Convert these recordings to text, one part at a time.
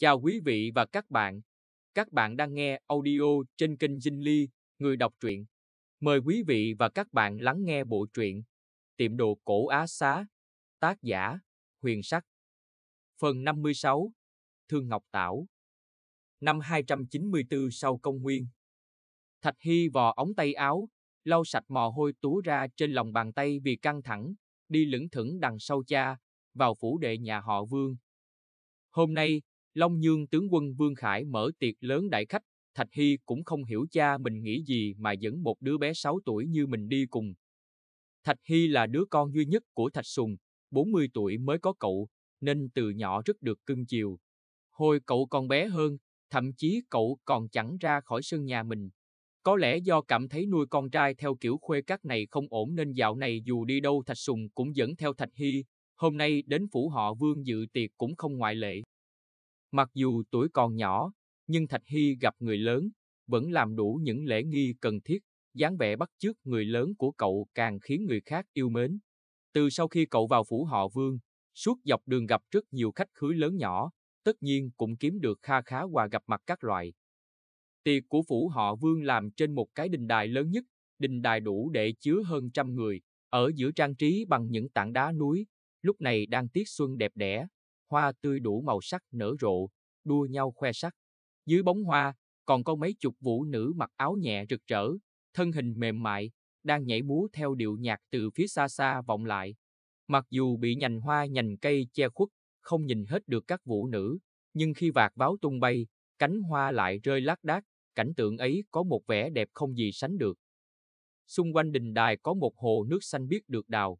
Chào quý vị và các bạn. Các bạn đang nghe audio trên kênh Dinh Ly, người đọc truyện. Mời quý vị và các bạn lắng nghe bộ truyện Tiệm đồ cổ Á Xá, tác giả Huyền Sắc. Phần 56 Thương Ngọc Tảo Năm 294 sau công nguyên Thạch Hy vò ống tay áo, lau sạch mò hôi túa ra trên lòng bàn tay vì căng thẳng, đi lững thững đằng sau cha, vào phủ đệ nhà họ Vương. Hôm nay, Long Dương tướng quân Vương Khải mở tiệc lớn đại khách, Thạch Hy cũng không hiểu cha mình nghĩ gì mà dẫn một đứa bé 6 tuổi như mình đi cùng. Thạch Hy là đứa con duy nhất của Thạch Sùng, 40 tuổi mới có cậu, nên từ nhỏ rất được cưng chiều. Hồi cậu còn bé hơn, thậm chí cậu còn chẳng ra khỏi sân nhà mình. Có lẽ do cảm thấy nuôi con trai theo kiểu khuê các này không ổn nên dạo này dù đi đâu Thạch Sùng cũng dẫn theo Thạch Hy, hôm nay đến phủ họ Vương dự tiệc cũng không ngoại lệ. Mặc dù tuổi còn nhỏ, nhưng Thạch Hy gặp người lớn, vẫn làm đủ những lễ nghi cần thiết, dáng vẻ bắt chước người lớn của cậu càng khiến người khác yêu mến. Từ sau khi cậu vào phủ họ Vương, suốt dọc đường gặp rất nhiều khách khứa lớn nhỏ, tất nhiên cũng kiếm được kha khá quà gặp mặt các loại. Tiệc của phủ họ Vương làm trên một cái đình đài lớn nhất, đình đài đủ để chứa hơn trăm người, ở giữa trang trí bằng những tảng đá núi, lúc này đang tiết xuân đẹp đẽ, hoa tươi đủ màu sắc nở rộ, đua nhau khoe sắc. Dưới bóng hoa, còn có mấy chục vũ nữ mặc áo nhẹ rực rỡ, thân hình mềm mại, đang nhảy múa theo điệu nhạc từ phía xa xa vọng lại. Mặc dù bị nhành hoa nhành cây che khuất, không nhìn hết được các vũ nữ, nhưng khi vạt báo tung bay, cánh hoa lại rơi lác đác, cảnh tượng ấy có một vẻ đẹp không gì sánh được. Xung quanh đình đài có một hồ nước xanh biếc được đào.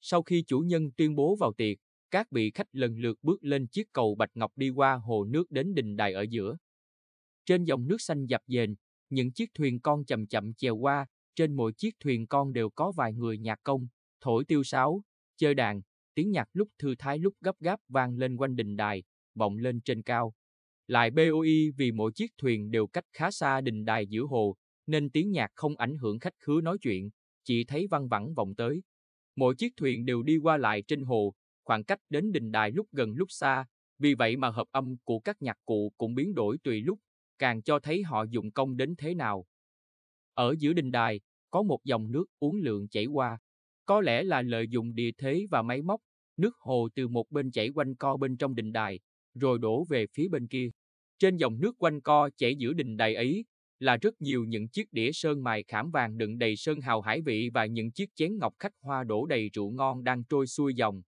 Sau khi chủ nhân tuyên bố vào tiệc, các vị khách lần lượt bước lên chiếc cầu bạch ngọc đi qua hồ nước đến đình đài ở giữa. Trên dòng nước xanh dập dềnh, những chiếc thuyền con chậm chậm chèo qua, trên mỗi chiếc thuyền con đều có vài người nhạc công, thổi tiêu sáo, chơi đàn, tiếng nhạc lúc thư thái lúc gấp gáp vang lên quanh đình đài, vọng lên trên cao. Lại BOI vì mỗi chiếc thuyền đều cách khá xa đình đài giữa hồ, nên tiếng nhạc không ảnh hưởng khách khứa nói chuyện, chỉ thấy văng vẳng vọng tới. Mỗi chiếc thuyền đều đi qua lại trên hồ, khoảng cách đến đình đài lúc gần lúc xa, vì vậy mà hợp âm của các nhạc cụ cũng biến đổi tùy lúc, càng cho thấy họ dụng công đến thế nào. Ở giữa đình đài, có một dòng nước uốn lượn chảy qua, có lẽ là lợi dụng địa thế và máy móc, nước hồ từ một bên chảy quanh co bên trong đình đài, rồi đổ về phía bên kia. Trên dòng nước quanh co chảy giữa đình đài ấy là rất nhiều những chiếc đĩa sơn mài khảm vàng đựng đầy sơn hào hải vị và những chiếc chén ngọc khách hoa đổ đầy rượu ngon đang trôi xuôi dòng.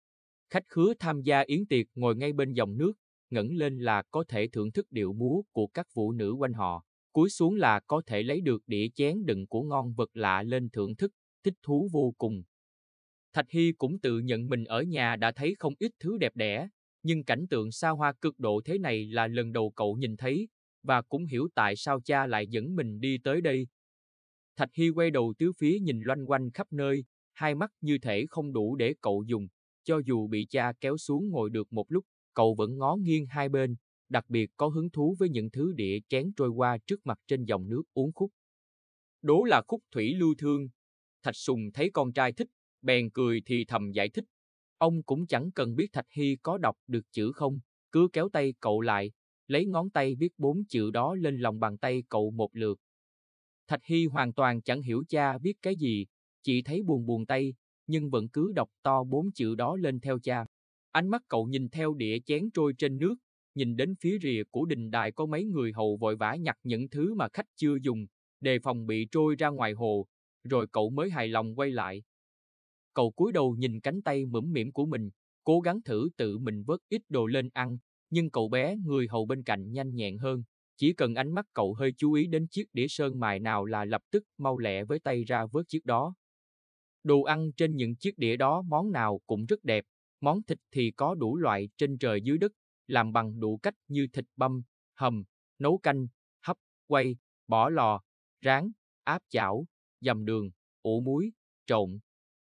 Khách khứa tham gia yến tiệc ngồi ngay bên dòng nước, ngẩng lên là có thể thưởng thức điệu múa của các vũ nữ quanh họ, cúi xuống là có thể lấy được đĩa chén đựng của ngon vật lạ lên thưởng thức, thích thú vô cùng. Thạch Hy cũng tự nhận mình ở nhà đã thấy không ít thứ đẹp đẽ, nhưng cảnh tượng xa hoa cực độ thế này là lần đầu cậu nhìn thấy, và cũng hiểu tại sao cha lại dẫn mình đi tới đây. Thạch Hy quay đầu tứ phía nhìn loanh quanh khắp nơi, hai mắt như thể không đủ để cậu dùng, cho dù bị cha kéo xuống ngồi được một lúc, cậu vẫn ngó nghiêng hai bên, đặc biệt có hứng thú với những thứ đĩa chén trôi qua trước mặt trên dòng nước uống khúc. Đố là khúc thủy lưu thương. Thạch Sùng thấy con trai thích, bèn cười thì thầm giải thích. Ông cũng chẳng cần biết Thạch Hy có đọc được chữ không, cứ kéo tay cậu lại, lấy ngón tay viết bốn chữ đó lên lòng bàn tay cậu một lượt. Thạch Hy hoàn toàn chẳng hiểu cha viết cái gì, chỉ thấy buồn buồn tay, nhưng vẫn cứ đọc to bốn chữ đó lên theo cha. Ánh mắt cậu nhìn theo đĩa chén trôi trên nước, nhìn đến phía rìa của đình đài có mấy người hầu vội vã nhặt những thứ mà khách chưa dùng, đề phòng bị trôi ra ngoài hồ, rồi cậu mới hài lòng quay lại. Cậu cúi đầu nhìn cánh tay mẫm mỉm của mình, cố gắng thử tự mình vớt ít đồ lên ăn, nhưng cậu bé người hầu bên cạnh nhanh nhẹn hơn, chỉ cần ánh mắt cậu hơi chú ý đến chiếc đĩa sơn mài nào là lập tức mau lẹ với tay ra vớt chiếc đó. Đồ ăn trên những chiếc đĩa đó món nào cũng rất đẹp, món thịt thì có đủ loại trên trời dưới đất, làm bằng đủ cách như thịt băm, hầm, nấu canh, hấp, quay, bỏ lò, rán, áp chảo, dầm đường, ủ muối, trộn.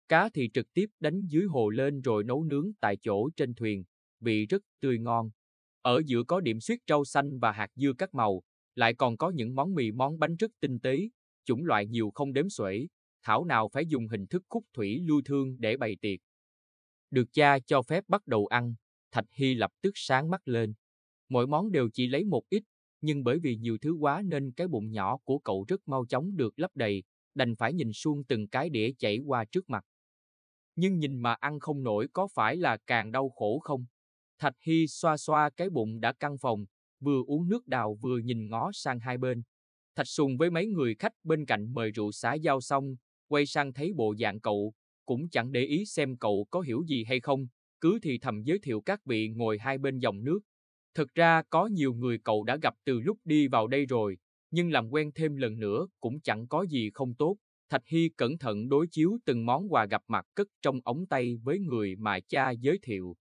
Cá thì trực tiếp đánh dưới hồ lên rồi nấu nướng tại chỗ trên thuyền, vị rất tươi ngon. Ở giữa có điểm xuyết rau xanh và hạt dưa các màu, lại còn có những món mì món bánh rất tinh tế, chủng loại nhiều không đếm xuể, thảo nào phải dùng hình thức khúc thủy lưu thương để bày tiệc. Được cha cho phép bắt đầu ăn, Thạch Hy lập tức sáng mắt lên. Mỗi món đều chỉ lấy một ít, nhưng bởi vì nhiều thứ quá nên cái bụng nhỏ của cậu rất mau chóng được lấp đầy, đành phải nhìn suông từng cái đĩa chảy qua trước mặt. Nhưng nhìn mà ăn không nổi có phải là càng đau khổ không? Thạch Hy xoa xoa cái bụng đã căng phòng, vừa uống nước đào vừa nhìn ngó sang hai bên. Thạch Sùng với mấy người khách bên cạnh mời rượu xã giao xong quay sang thấy bộ dạng cậu, cũng chẳng để ý xem cậu có hiểu gì hay không, cứ thì thầm giới thiệu các vị ngồi hai bên dòng nước. Thực ra có nhiều người cậu đã gặp từ lúc đi vào đây rồi, nhưng làm quen thêm lần nữa cũng chẳng có gì không tốt. Thạch Hy cẩn thận đối chiếu từng món quà gặp mặt cất trong ống tay với người mà cha giới thiệu.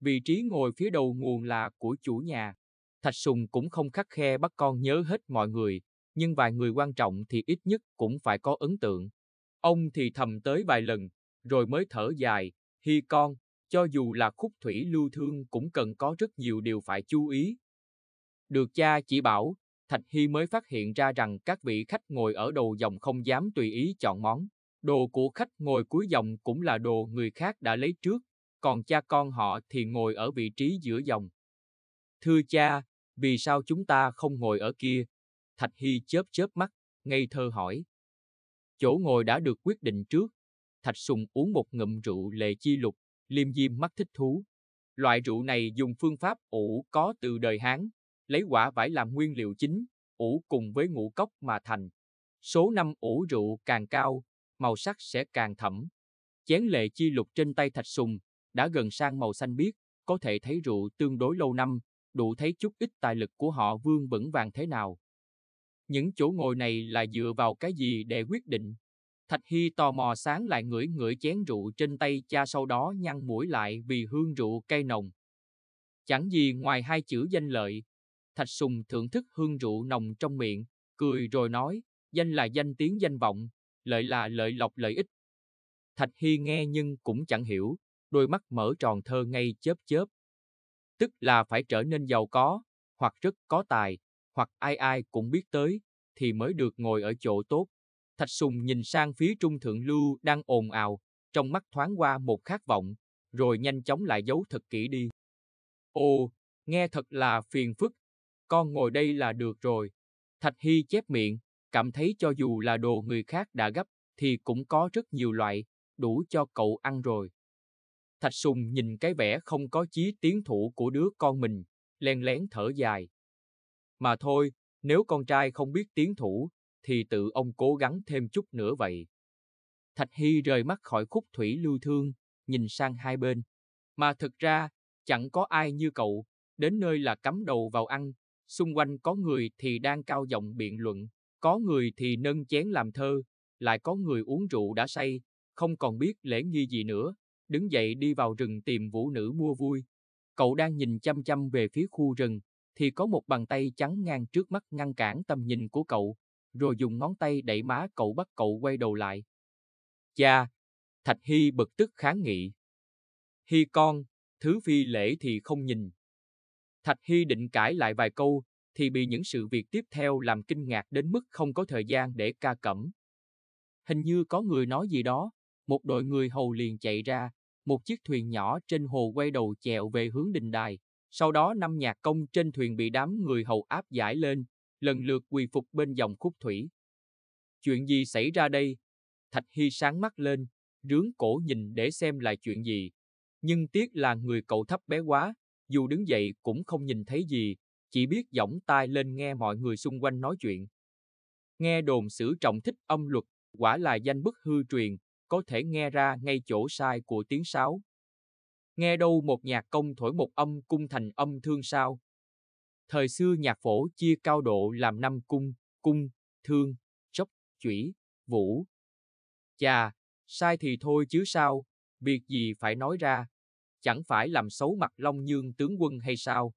Vị trí ngồi phía đầu nguồn là của chủ nhà. Thạch Sùng cũng không khắc khe bắt con nhớ hết mọi người, nhưng vài người quan trọng thì ít nhất cũng phải có ấn tượng. Ông thì thầm tới vài lần, rồi mới thở dài, hi con, cho dù là khúc thủy lưu thương cũng cần có rất nhiều điều phải chú ý. Được cha chỉ bảo, Thạch Hy mới phát hiện ra rằng các vị khách ngồi ở đầu dòng không dám tùy ý chọn món. Đồ của khách ngồi cuối dòng cũng là đồ người khác đã lấy trước, còn cha con họ thì ngồi ở vị trí giữa dòng. Thưa cha, vì sao chúng ta không ngồi ở kia, Thạch Hy chớp chớp mắt, ngây thơ hỏi. Chỗ ngồi đã được quyết định trước. Thạch Sùng uống một ngụm rượu lệ chi lục, liêm diêm mắt thích thú. Loại rượu này dùng phương pháp ủ có từ đời Hán, lấy quả vải làm nguyên liệu chính, ủ cùng với ngũ cốc mà thành. Số năm ủ rượu càng cao, màu sắc sẽ càng thẫm. Chén lệ chi lục trên tay Thạch Sùng đã gần sang màu xanh biếc, có thể thấy rượu tương đối lâu năm, đủ thấy chút ít tài lực của họ vương vững vàng thế nào những chỗ ngồi này là dựa vào cái gì để quyết định. Thạch Hy tò mò sáng lại ngửi ngửi chén rượu trên tay cha sau đó nhăn mũi lại vì hương rượu cay nồng. Chẳng gì ngoài hai chữ danh lợi. Thạch Sùng thưởng thức hương rượu nồng trong miệng, cười rồi nói, danh là danh tiếng danh vọng, lợi là lợi lộc lợi ích. Thạch Hy nghe nhưng cũng chẳng hiểu, đôi mắt mở tròn thơ ngay chớp chớp. Tức là phải trở nên giàu có, hoặc rất có tài, hoặc ai ai cũng biết tới, thì mới được ngồi ở chỗ tốt. Thạch Sùng nhìn sang phía trung thượng lưu đang ồn ào, trong mắt thoáng qua một khát vọng, rồi nhanh chóng lại giấu thật kỹ đi. Ồ, nghe thật là phiền phức, con ngồi đây là được rồi. Thạch Hy chép miệng, cảm thấy cho dù là đồ người khác đã gấp, thì cũng có rất nhiều loại, đủ cho cậu ăn rồi. Thạch Sùng nhìn cái vẻ không có chí tiến thủ của đứa con mình, len lén thở dài, mà thôi, nếu con trai không biết tiến thủ, thì tự ông cố gắng thêm chút nữa vậy. Thạch Hy rời mắt khỏi khúc thủy lưu thương, nhìn sang hai bên. Mà thực ra, chẳng có ai như cậu, đến nơi là cắm đầu vào ăn, xung quanh có người thì đang cao giọng biện luận, có người thì nâng chén làm thơ, lại có người uống rượu đã say, không còn biết lễ nghi gì nữa, đứng dậy đi vào rừng tìm vũ nữ mua vui. Cậu đang nhìn chăm chăm về phía khu rừng, thì có một bàn tay trắng ngang trước mắt ngăn cản tầm nhìn của cậu, rồi dùng ngón tay đẩy má cậu bắt cậu quay đầu lại. Cha! Thạch Hy bực tức kháng nghị. Hy con, thứ phi lễ thì không nhìn. Thạch Hy định cãi lại vài câu, thì bị những sự việc tiếp theo làm kinh ngạc đến mức không có thời gian để ca cẩm. Hình như có người nói gì đó, một đội người hầu liền chạy ra, một chiếc thuyền nhỏ trên hồ quay đầu chèo về hướng đình đài, sau đó năm nhạc công trên thuyền bị đám người hầu áp giải lên, lần lượt quỳ phục bên dòng khúc thủy. Chuyện gì xảy ra đây? Thạch Hy sáng mắt lên, rướng cổ nhìn để xem là chuyện gì. Nhưng tiếc là người cậu thấp bé quá, dù đứng dậy cũng không nhìn thấy gì, chỉ biết giỏng tai lên nghe mọi người xung quanh nói chuyện. Nghe đồn sử trọng thích âm luật, quả là danh bất hư truyền, có thể nghe ra ngay chỗ sai của tiếng sáo, nghe đâu một nhạc công thổi một âm cung thành âm thương sao. Thời xưa nhạc phổ chia cao độ làm năm cung, cung, thương, chốc, chủy, vũ. Chà, sai thì thôi chứ sao, việc gì phải nói ra, chẳng phải làm xấu mặt Long Nhương tướng quân hay sao.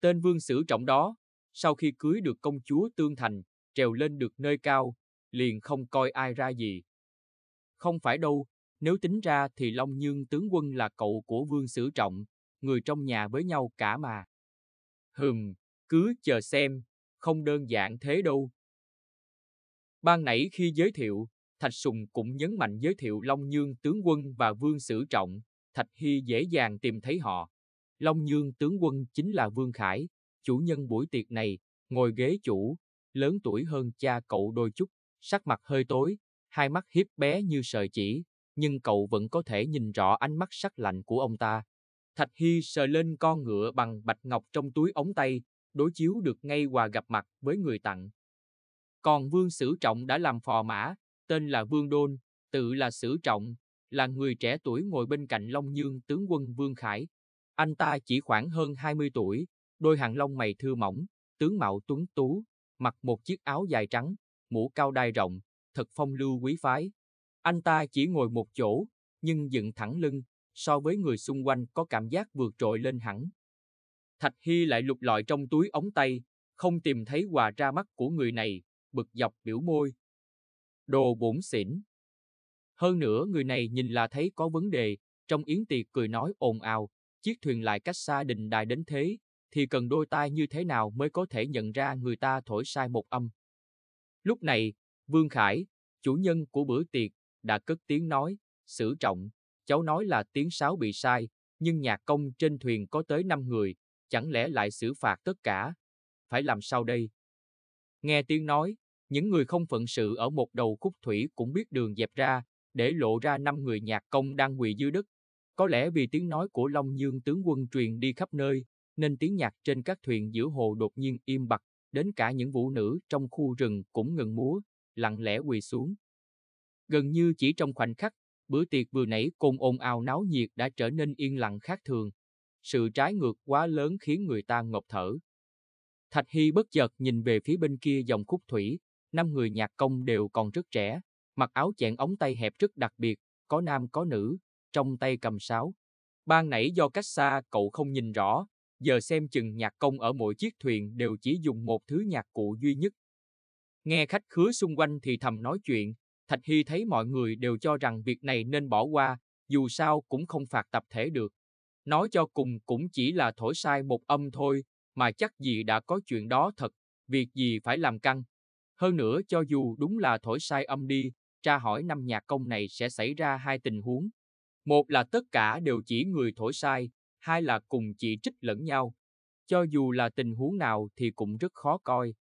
Tên vương sử trọng đó, sau khi cưới được công chúa Tương Thành, trèo lên được nơi cao, liền không coi ai ra gì. Không phải đâu, nếu tính ra thì Long Nhương tướng quân là cậu của Vương Sử Trọng, người trong nhà với nhau cả mà. Hừm, cứ chờ xem, không đơn giản thế đâu. Ban nãy khi giới thiệu, Thạch Sùng cũng nhấn mạnh giới thiệu Long Nhương tướng quân và Vương Sử Trọng, Thạch Hy dễ dàng tìm thấy họ. Long Nhương tướng quân chính là Vương Khải, chủ nhân buổi tiệc này, ngồi ghế chủ, lớn tuổi hơn cha cậu đôi chút, sắc mặt hơi tối, hai mắt hiếp bé như sợi chỉ, nhưng cậu vẫn có thể nhìn rõ ánh mắt sắc lạnh của ông ta. Thạch Hy sờ lên con ngựa bằng bạch ngọc trong túi ống tay, đối chiếu được ngay quà gặp mặt với người tặng. Còn Vương Sử Trọng đã làm phò mã, tên là Vương Đôn, tự là Sử Trọng, là người trẻ tuổi ngồi bên cạnh Long Dương tướng quân Vương Khải. Anh ta chỉ khoảng hơn 20 tuổi, đôi hàng lông mày thưa mỏng, tướng mạo tuấn tú, mặc một chiếc áo dài trắng, mũ cao đai rộng, thật phong lưu quý phái, anh ta chỉ ngồi một chỗ, nhưng dựng thẳng lưng, so với người xung quanh có cảm giác vượt trội lên hẳn. Thạch Hy lại lục lọi trong túi ống tay, không tìm thấy quà ra mắt của người này, bực dọc biểu môi. Đồ bổn xỉn. Hơn nữa người này nhìn là thấy có vấn đề, trong yến tiệc cười nói ồn ào, chiếc thuyền lại cách xa đình đài đến thế, thì cần đôi tai như thế nào mới có thể nhận ra người ta thổi sai một âm. Lúc này, Vương Khải, chủ nhân của bữa tiệc, đã cất tiếng nói, sử trọng, cháu nói là tiếng sáo bị sai, nhưng nhạc công trên thuyền có tới 5 người, chẳng lẽ lại xử phạt tất cả? Phải làm sao đây? Nghe tiếng nói, những người không phận sự ở một đầu khúc thủy cũng biết đường dẹp ra, để lộ ra năm người nhạc công đang quỳ dưới đất. Có lẽ vì tiếng nói của Long Dương tướng quân truyền đi khắp nơi, nên tiếng nhạc trên các thuyền giữa hồ đột nhiên im bặt, đến cả những vũ nữ trong khu rừng cũng ngừng múa, lặng lẽ quỳ xuống. Gần như chỉ trong khoảnh khắc, bữa tiệc vừa nãy cùng ồn ào náo nhiệt đã trở nên yên lặng khác thường. Sự trái ngược quá lớn khiến người ta ngộp thở. Thạch Hy bất chợt nhìn về phía bên kia dòng khúc thủy, năm người nhạc công đều còn rất trẻ, mặc áo chẹn ống tay hẹp rất đặc biệt, có nam có nữ, trong tay cầm sáo. Ban nãy do cách xa cậu không nhìn rõ, giờ xem chừng nhạc công ở mỗi chiếc thuyền đều chỉ dùng một thứ nhạc cụ duy nhất. Nghe khách khứa xung quanh thì thầm nói chuyện, Thạch Hy thấy mọi người đều cho rằng việc này nên bỏ qua, dù sao cũng không phạt tập thể được. Nói cho cùng cũng chỉ là thổi sai một âm thôi, mà chắc gì đã có chuyện đó thật, việc gì phải làm căng. Hơn nữa cho dù đúng là thổi sai âm đi, tra hỏi năm nhạc công này sẽ xảy ra hai tình huống. Một là tất cả đều chỉ người thổi sai, hai là cùng chỉ trích lẫn nhau. Cho dù là tình huống nào thì cũng rất khó coi.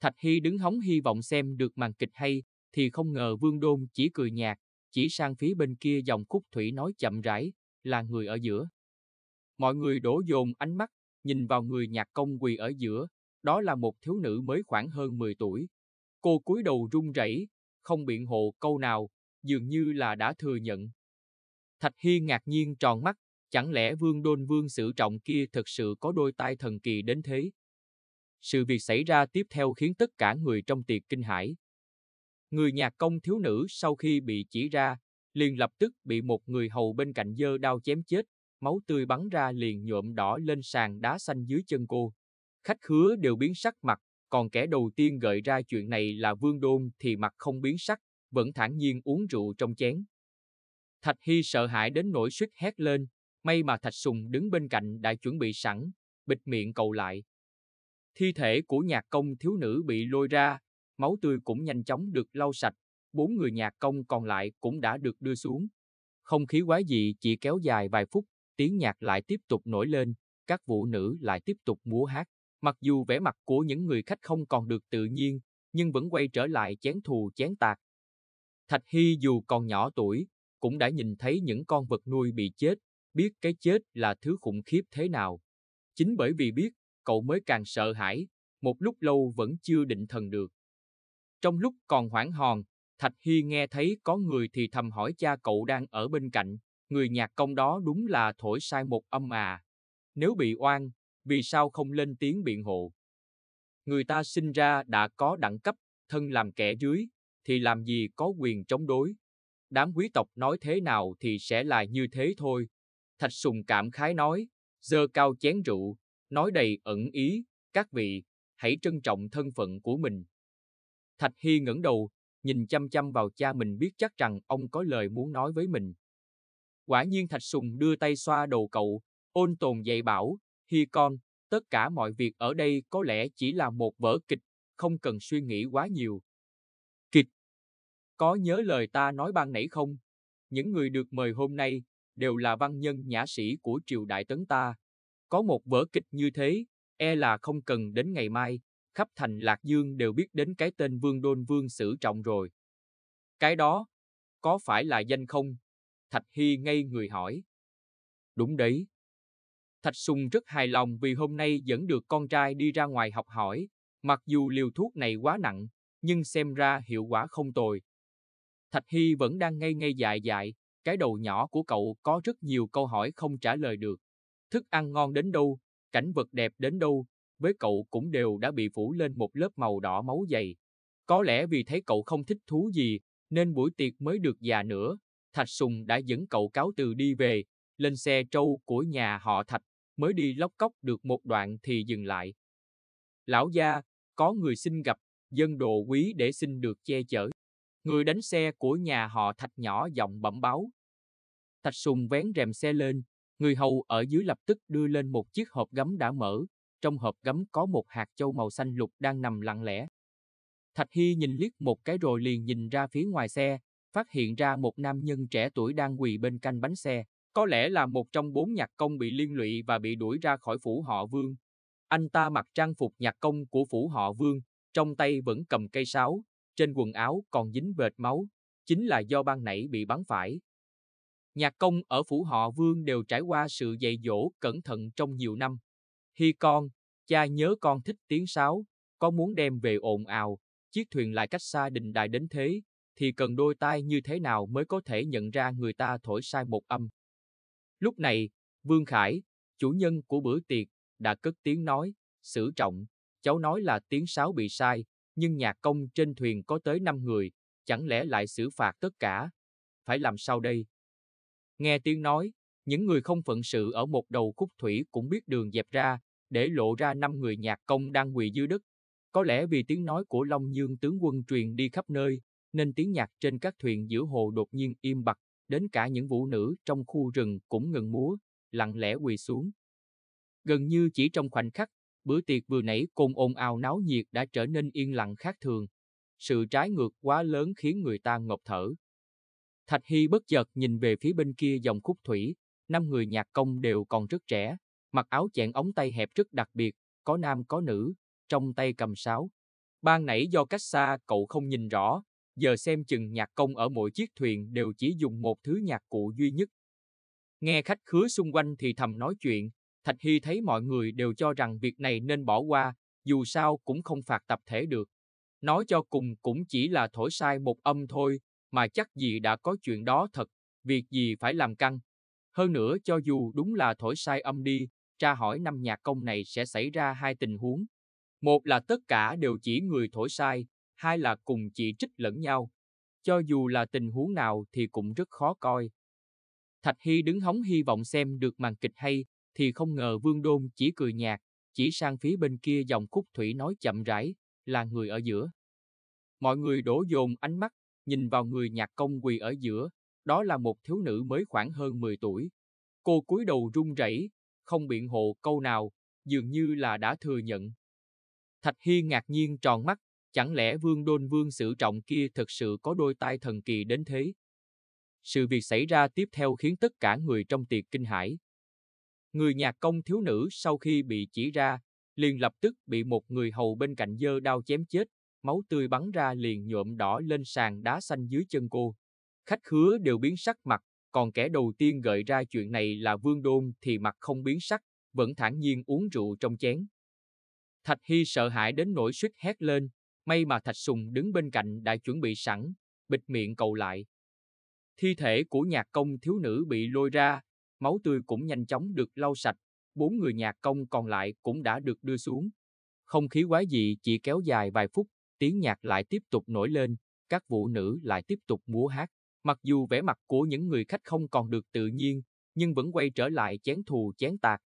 Thạch Hy đứng hóng hy vọng xem được màn kịch hay, thì không ngờ Vương Đôn chỉ cười nhạt, chỉ sang phía bên kia dòng khúc thủy nói chậm rãi, là người ở giữa. Mọi người đổ dồn ánh mắt, nhìn vào người nhạc công quỳ ở giữa, đó là một thiếu nữ mới khoảng hơn 10 tuổi. Cô cúi đầu run rẩy, không biện hộ câu nào, dường như là đã thừa nhận. Thạch Hi ngạc nhiên tròn mắt, chẳng lẽ vương đôn vương sự trọng kia thực sự có đôi tai thần kỳ đến thế? Sự việc xảy ra tiếp theo khiến tất cả người trong tiệc kinh hãi. Người nhạc công thiếu nữ sau khi bị chỉ ra, liền lập tức bị một người hầu bên cạnh dơ đao chém chết, máu tươi bắn ra liền nhuộm đỏ lên sàn đá xanh dưới chân cô. Khách khứa đều biến sắc mặt, còn kẻ đầu tiên gợi ra chuyện này là Vương Đôn thì mặt không biến sắc, vẫn thản nhiên uống rượu trong chén. Thạch Hy sợ hãi đến nỗi suýt hét lên, may mà Thạch Sùng đứng bên cạnh đã chuẩn bị sẵn, bịt miệng cầu lại. Thi thể của nhạc công thiếu nữ bị lôi ra, máu tươi cũng nhanh chóng được lau sạch, bốn người nhạc công còn lại cũng đã được đưa xuống. Không khí quá dị chỉ kéo dài vài phút, tiếng nhạc lại tiếp tục nổi lên, các vũ nữ lại tiếp tục múa hát. Mặc dù vẻ mặt của những người khách không còn được tự nhiên, nhưng vẫn quay trở lại chén thù chén tạc. Thạch Hy dù còn nhỏ tuổi, cũng đã nhìn thấy những con vật nuôi bị chết, biết cái chết là thứ khủng khiếp thế nào. Chính bởi vì biết, cậu mới càng sợ hãi, một lúc lâu vẫn chưa định thần được. Trong lúc còn hoảng hòn, Thạch Hy nghe thấy có người thì thầm hỏi cha cậu đang ở bên cạnh, người nhạc công đó đúng là thổi sai một âm à. Nếu bị oan, vì sao không lên tiếng biện hộ? Người ta sinh ra đã có đẳng cấp, thân làm kẻ dưới, thì làm gì có quyền chống đối. Đám quý tộc nói thế nào thì sẽ là như thế thôi. Thạch Sùng cảm khái nói, dơ cao chén rượu, nói đầy ẩn ý, các vị, hãy trân trọng thân phận của mình, Thạch Hy ngẩng đầu, nhìn chăm chăm vào cha mình biết chắc rằng ông có lời muốn nói với mình. Quả nhiên Thạch Sùng đưa tay xoa đầu cậu, ôn tồn dạy bảo, Hy con, tất cả mọi việc ở đây có lẽ chỉ là một vở kịch, không cần suy nghĩ quá nhiều. Kịch Có nhớ lời ta nói ban nãy không? Những người được mời hôm nay đều là văn nhân nhã sĩ của triều đại tấn ta. Có một vở kịch như thế, e là không cần đến ngày mai, khắp thành Lạc Dương đều biết đến cái tên Vương Đôn Vương Sử Trọng rồi. Cái đó, có phải là danh không? Thạch Hy ngay người hỏi. Đúng đấy. Thạch Sùng rất hài lòng vì hôm nay dẫn được con trai đi ra ngoài học hỏi, mặc dù liều thuốc này quá nặng, nhưng xem ra hiệu quả không tồi. Thạch Hy vẫn đang ngây ngây dại dại, cái đầu nhỏ của cậu có rất nhiều câu hỏi không trả lời được. Thức ăn ngon đến đâu, cảnh vật đẹp đến đâu, với cậu cũng đều đã bị phủ lên một lớp màu đỏ máu dày. Có lẽ vì thấy cậu không thích thú gì, nên buổi tiệc mới được già nữa, Thạch Sùng đã dẫn cậu cáo từ đi về, lên xe trâu của nhà họ Thạch, mới đi lóc cóc được một đoạn thì dừng lại. Lão gia, có người xin gặp, dân đồ quý để xin được che chở. Người đánh xe của nhà họ Thạch nhỏ giọng bẩm báo. Thạch Sùng vén rèm xe lên, người hầu ở dưới lập tức đưa lên một chiếc hộp gấm đã mở, trong hộp gấm có một hạt châu màu xanh lục đang nằm lặng lẽ. Thạch Hy nhìn liếc một cái rồi liền nhìn ra phía ngoài xe, phát hiện ra một nam nhân trẻ tuổi đang quỳ bên canh bánh xe. Có lẽ là một trong bốn nhạc công bị liên lụy và bị đuổi ra khỏi phủ họ vương. Anh ta mặc trang phục nhạc công của phủ họ vương, trong tay vẫn cầm cây sáo, trên quần áo còn dính vệt máu, chính là do ban nãy bị bắn phải. Nhạc công ở phủ họ vương đều trải qua sự dạy dỗ cẩn thận trong nhiều năm, Hi con, cha nhớ con thích tiếng sáo, có muốn đem về ồn ào, chiếc thuyền lại cách xa đình đài đến thế, thì cần đôi tai như thế nào mới có thể nhận ra người ta thổi sai một âm. Lúc này, Vương Khải, chủ nhân của bữa tiệc, đã cất tiếng nói, xử trọng, cháu nói là tiếng sáo bị sai, nhưng nhạc công trên thuyền có tới 5 người, chẳng lẽ lại xử phạt tất cả? Phải làm sao đây? Nghe tiếng nói, những người không phận sự ở một đầu khúc thủy cũng biết đường dẹp ra, để lộ ra năm người nhạc công đang quỳ dưới đất. Có lẽ vì tiếng nói của Long Dương tướng quân truyền đi khắp nơi, nên tiếng nhạc trên các thuyền giữa hồ đột nhiên im bặt, đến cả những vũ nữ trong khu rừng cũng ngừng múa, lặng lẽ quỳ xuống. Gần như chỉ trong khoảnh khắc, bữa tiệc vừa nãy cùng ồn ào náo nhiệt đã trở nên yên lặng khác thường. Sự trái ngược quá lớn khiến người ta ngộp thở. Thạch Hy bất chợt nhìn về phía bên kia dòng khúc thủy, năm người nhạc công đều còn rất trẻ, mặc áo chẹn ống tay hẹp rất đặc biệt, có nam có nữ, trong tay cầm sáo. Ban nãy do cách xa cậu không nhìn rõ, giờ xem chừng nhạc công ở mỗi chiếc thuyền đều chỉ dùng một thứ nhạc cụ duy nhất. Nghe khách khứa xung quanh thì thầm nói chuyện, Thạch Hy thấy mọi người đều cho rằng việc này nên bỏ qua, dù sao cũng không phạt tập thể được. Nói cho cùng cũng chỉ là thổi sai một âm thôi, mà chắc gì đã có chuyện đó thật, việc gì phải làm căng. Hơn nữa cho dù đúng là thổi sai âm đi, tra hỏi năm nhạc công này sẽ xảy ra hai tình huống. Một là tất cả đều chỉ người thổi sai, hai là cùng chỉ trích lẫn nhau. Cho dù là tình huống nào thì cũng rất khó coi. Thạch Hy đứng hóng hy vọng xem được màn kịch hay, thì không ngờ Vương Đôn chỉ cười nhạt, chỉ sang phía bên kia dòng khúc thủy nói chậm rãi, là người ở giữa. Mọi người đổ dồn ánh mắt, nhìn vào người nhạc công quỳ ở giữa, đó là một thiếu nữ mới khoảng hơn 10 tuổi. Cô cúi đầu run rẩy, không biện hộ câu nào, dường như là đã thừa nhận. Thạch Hiên ngạc nhiên tròn mắt, chẳng lẽ vương đôn vương sử trọng kia thật sự có đôi tai thần kỳ đến thế? Sự việc xảy ra tiếp theo khiến tất cả người trong tiệc kinh hãi. Người nhạc công thiếu nữ sau khi bị chỉ ra, liền lập tức bị một người hầu bên cạnh dơ đao chém chết, máu tươi bắn ra liền nhuộm đỏ lên sàn đá xanh dưới chân cô. Khách khứa đều biến sắc mặt, còn kẻ đầu tiên gợi ra chuyện này là Vương Đôn thì mặt không biến sắc, vẫn thản nhiên uống rượu trong chén. Thạch Hy sợ hãi đến nỗi suýt hét lên, may mà Thạch Sùng đứng bên cạnh đã chuẩn bị sẵn, bịt miệng cầu lại. Thi thể của nhạc công thiếu nữ bị lôi ra, máu tươi cũng nhanh chóng được lau sạch, bốn người nhạc công còn lại cũng đã được đưa xuống. Không khí quái dị chỉ kéo dài vài phút, tiếng nhạc lại tiếp tục nổi lên, các vũ nữ lại tiếp tục múa hát. Mặc dù vẻ mặt của những người khách không còn được tự nhiên, nhưng vẫn quay trở lại chén thù chén tạc.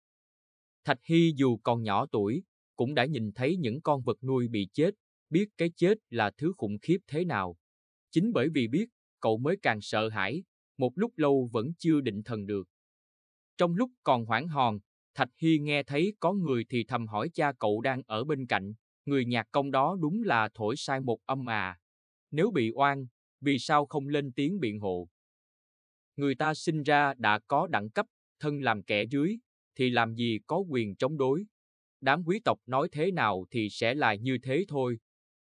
Thạch Hy dù còn nhỏ tuổi, cũng đã nhìn thấy những con vật nuôi bị chết, biết cái chết là thứ khủng khiếp thế nào. Chính bởi vì biết, cậu mới càng sợ hãi, một lúc lâu vẫn chưa định thần được. Trong lúc còn hoảng hòn, Thạch Hy nghe thấy có người thì thầm hỏi cha cậu đang ở bên cạnh, người nhạc công đó đúng là thổi sai một âm à. Nếu bị oan, vì sao không lên tiếng biện hộ? Người ta sinh ra đã có đẳng cấp, thân làm kẻ dưới, thì làm gì có quyền chống đối? Đám quý tộc nói thế nào thì sẽ là như thế thôi.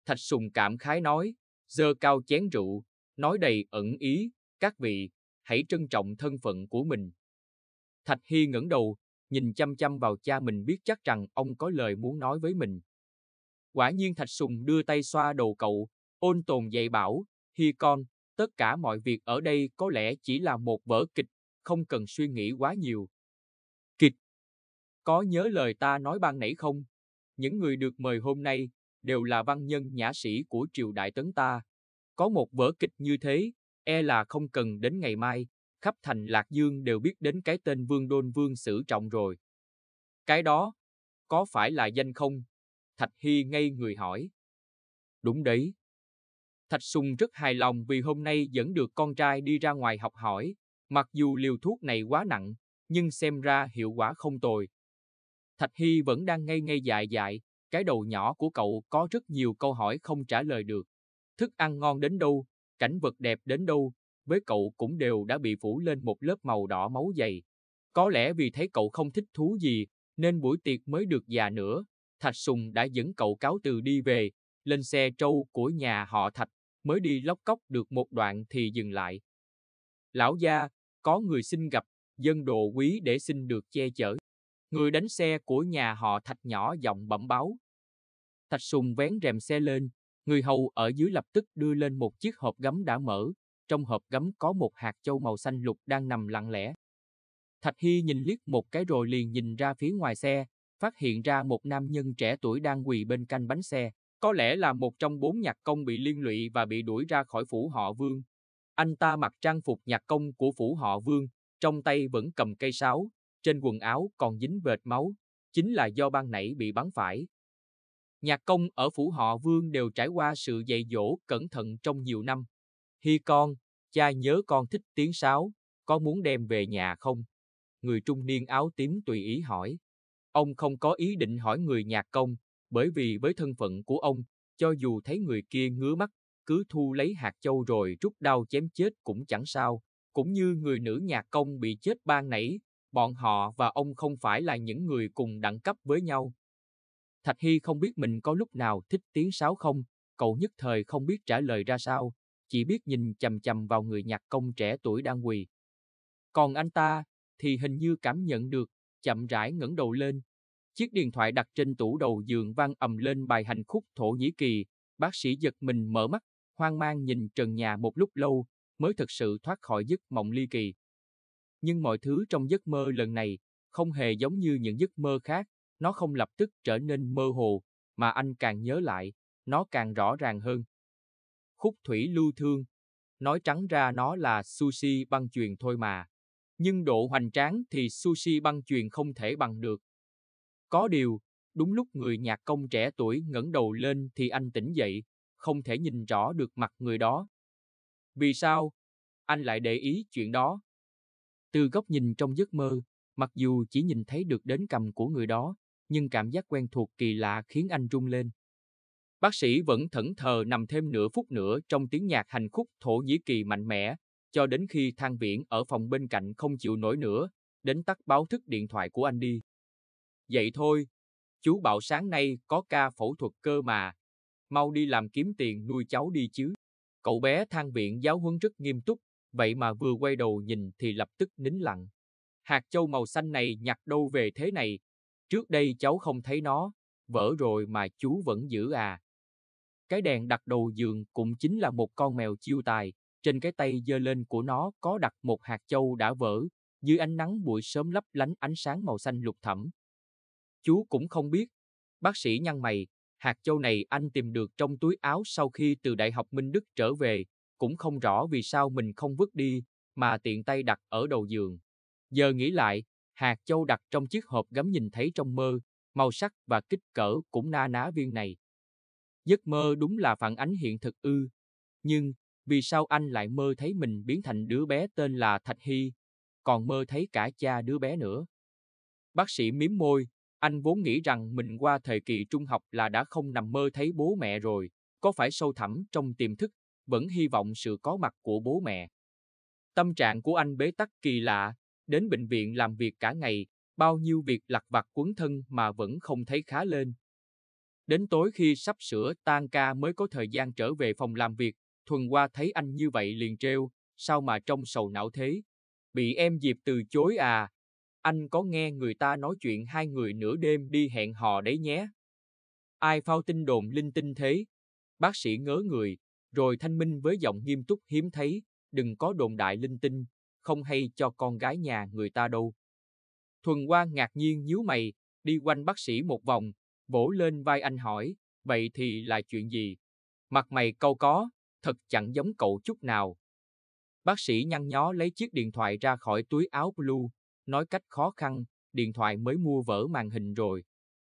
Thạch Sùng cảm khái nói, dơ cao chén rượu, nói đầy ẩn ý, các vị, hãy trân trọng thân phận của mình. Thạch Hy ngẩng đầu, nhìn chăm chăm vào cha mình biết chắc rằng ông có lời muốn nói với mình. Quả nhiên Thạch Sùng đưa tay xoa đầu cậu, ôn tồn dạy bảo, hi con, tất cả mọi việc ở đây có lẽ chỉ là một vở kịch, không cần suy nghĩ quá nhiều. Kịch Có nhớ lời ta nói ban nãy không? Những người được mời hôm nay đều là văn nhân nhã sĩ của triều đại tấn ta. Có một vở kịch như thế, e là không cần đến ngày mai, khắp thành Lạc Dương đều biết đến cái tên Vương Đôn Vương Sử Trọng rồi. Cái đó, có phải là danh không? Thạch Hy ngay người hỏi. Đúng đấy, Thạch Sùng rất hài lòng vì hôm nay dẫn được con trai đi ra ngoài học hỏi, mặc dù liều thuốc này quá nặng, nhưng xem ra hiệu quả không tồi. Thạch Hy vẫn đang ngây ngây dại dại, cái đầu nhỏ của cậu có rất nhiều câu hỏi không trả lời được. Thức ăn ngon đến đâu, cảnh vật đẹp đến đâu, với cậu cũng đều đã bị phủ lên một lớp màu đỏ máu dày. Có lẽ vì thấy cậu không thích thú gì, nên buổi tiệc mới được già nữa, Thạch Sùng đã dẫn cậu cáo từ đi về, lên xe trâu của nhà họ Thạch mới đi lóc cóc được một đoạn thì dừng lại. Lão gia, có người xin gặp, dân đồ quý để xin được che chở. Người đánh xe của nhà họ Thạch nhỏ giọng bẩm báo. Thạch Sùng vén rèm xe lên, người hầu ở dưới lập tức đưa lên một chiếc hộp gấm đã mở, trong hộp gấm có một hạt châu màu xanh lục đang nằm lặng lẽ. Thạch Hy nhìn liếc một cái rồi liền nhìn ra phía ngoài xe, phát hiện ra một nam nhân trẻ tuổi đang quỳ bên canh bánh xe. Có lẽ là một trong bốn nhạc công bị liên lụy và bị đuổi ra khỏi phủ họ vương. Anh ta mặc trang phục nhạc công của phủ họ vương, trong tay vẫn cầm cây sáo, trên quần áo còn dính vệt máu, chính là do ban nãy bị bắn phải. Nhạc công ở phủ họ vương đều trải qua sự dạy dỗ cẩn thận trong nhiều năm. Hi con, cha nhớ con thích tiếng sáo, có muốn đem về nhà không? Người trung niên áo tím tùy ý hỏi. Ông không có ý định hỏi người nhạc công, bởi vì với thân phận của ông, cho dù thấy người kia ngứa mắt, cứ thu lấy hạt châu rồi rút đau chém chết cũng chẳng sao, cũng như người nữ nhạc công bị chết ban nãy, bọn họ và ông không phải là những người cùng đẳng cấp với nhau. Thạch Hy không biết mình có lúc nào thích tiếng sáo không, cậu nhất thời không biết trả lời ra sao, chỉ biết nhìn chầm chầm vào người nhạc công trẻ tuổi đang quỳ. Còn anh ta thì hình như cảm nhận được, chậm rãi ngẩng đầu lên, Chiếc điện thoại đặt trên tủ đầu giường vang ầm lên bài hành khúc Thổ Nhĩ Kỳ. Bác sĩ giật mình mở mắt, hoang mang nhìn trần nhà một lúc lâu, mới thực sự thoát khỏi giấc mộng ly kỳ. Nhưng mọi thứ trong giấc mơ lần này không hề giống như những giấc mơ khác, nó không lập tức trở nên mơ hồ, mà anh càng nhớ lại, nó càng rõ ràng hơn. Khúc thủy lưu thương, nói trắng ra nó là sushi băng chuyền thôi mà. Nhưng độ hoành tráng thì sushi băng chuyền không thể bằng được. Có điều, đúng lúc người nhạc công trẻ tuổi ngẩng đầu lên thì anh tỉnh dậy, không thể nhìn rõ được mặt người đó. Vì sao? Anh lại để ý chuyện đó. Từ góc nhìn trong giấc mơ, mặc dù chỉ nhìn thấy được đến cầm của người đó, nhưng cảm giác quen thuộc kỳ lạ khiến anh rung lên. Bác sĩ vẫn thẫn thờ nằm thêm nửa phút nữa trong tiếng nhạc hành khúc Thổ Nhĩ Kỳ mạnh mẽ, cho đến khi thang viễn ở phòng bên cạnh không chịu nổi nữa, đến tắt báo thức điện thoại của anh đi. Vậy thôi, chú bảo sáng nay có ca phẫu thuật cơ mà. Mau đi làm kiếm tiền nuôi cháu đi chứ. Cậu bé than viện giáo huấn rất nghiêm túc, vậy mà vừa quay đầu nhìn thì lập tức nín lặng. Hạt châu màu xanh này nhặt đâu về thế này? Trước đây cháu không thấy nó, vỡ rồi mà chú vẫn giữ à. Cái đèn đặt đầu giường cũng chính là một con mèo chiêu tài, trên cái tay giơ lên của nó có đặt một hạt châu đã vỡ, dưới ánh nắng buổi sớm lấp lánh ánh sáng màu xanh lục thẫm chú cũng không biết. Bác sĩ nhăn mày, hạt châu này anh tìm được trong túi áo sau khi từ Đại học Minh Đức trở về, cũng không rõ vì sao mình không vứt đi, mà tiện tay đặt ở đầu giường. Giờ nghĩ lại, hạt châu đặt trong chiếc hộp gấm nhìn thấy trong mơ, màu sắc và kích cỡ cũng na ná viên này. Giấc mơ đúng là phản ánh hiện thực ư. Nhưng, vì sao anh lại mơ thấy mình biến thành đứa bé tên là Thạch Hy, còn mơ thấy cả cha đứa bé nữa? Bác sĩ miếm môi, anh vốn nghĩ rằng mình qua thời kỳ trung học là đã không nằm mơ thấy bố mẹ rồi, có phải sâu thẳm trong tiềm thức, vẫn hy vọng sự có mặt của bố mẹ. Tâm trạng của anh bế tắc kỳ lạ, đến bệnh viện làm việc cả ngày, bao nhiêu việc lặt vặt quấn thân mà vẫn không thấy khá lên. Đến tối khi sắp sửa tan ca mới có thời gian trở về phòng làm việc, Thuần qua thấy anh như vậy liền trêu, sao mà trông sầu não thế? Bị em Diệp từ chối à, anh có nghe người ta nói chuyện hai người nửa đêm đi hẹn hò đấy nhé. Ai phao tin đồn linh tinh thế? Bác sĩ ngớ người, rồi thanh minh với giọng nghiêm túc hiếm thấy, đừng có đồn đại linh tinh, không hay cho con gái nhà người ta đâu. Thuần Hoa ngạc nhiên nhíu mày, đi quanh bác sĩ một vòng, vỗ lên vai anh hỏi, vậy thì là chuyện gì? Mặt mày câu có, thật chẳng giống cậu chút nào. Bác sĩ nhăn nhó lấy chiếc điện thoại ra khỏi túi áo blue, nói cách khó khăn, điện thoại mới mua vỡ màn hình rồi.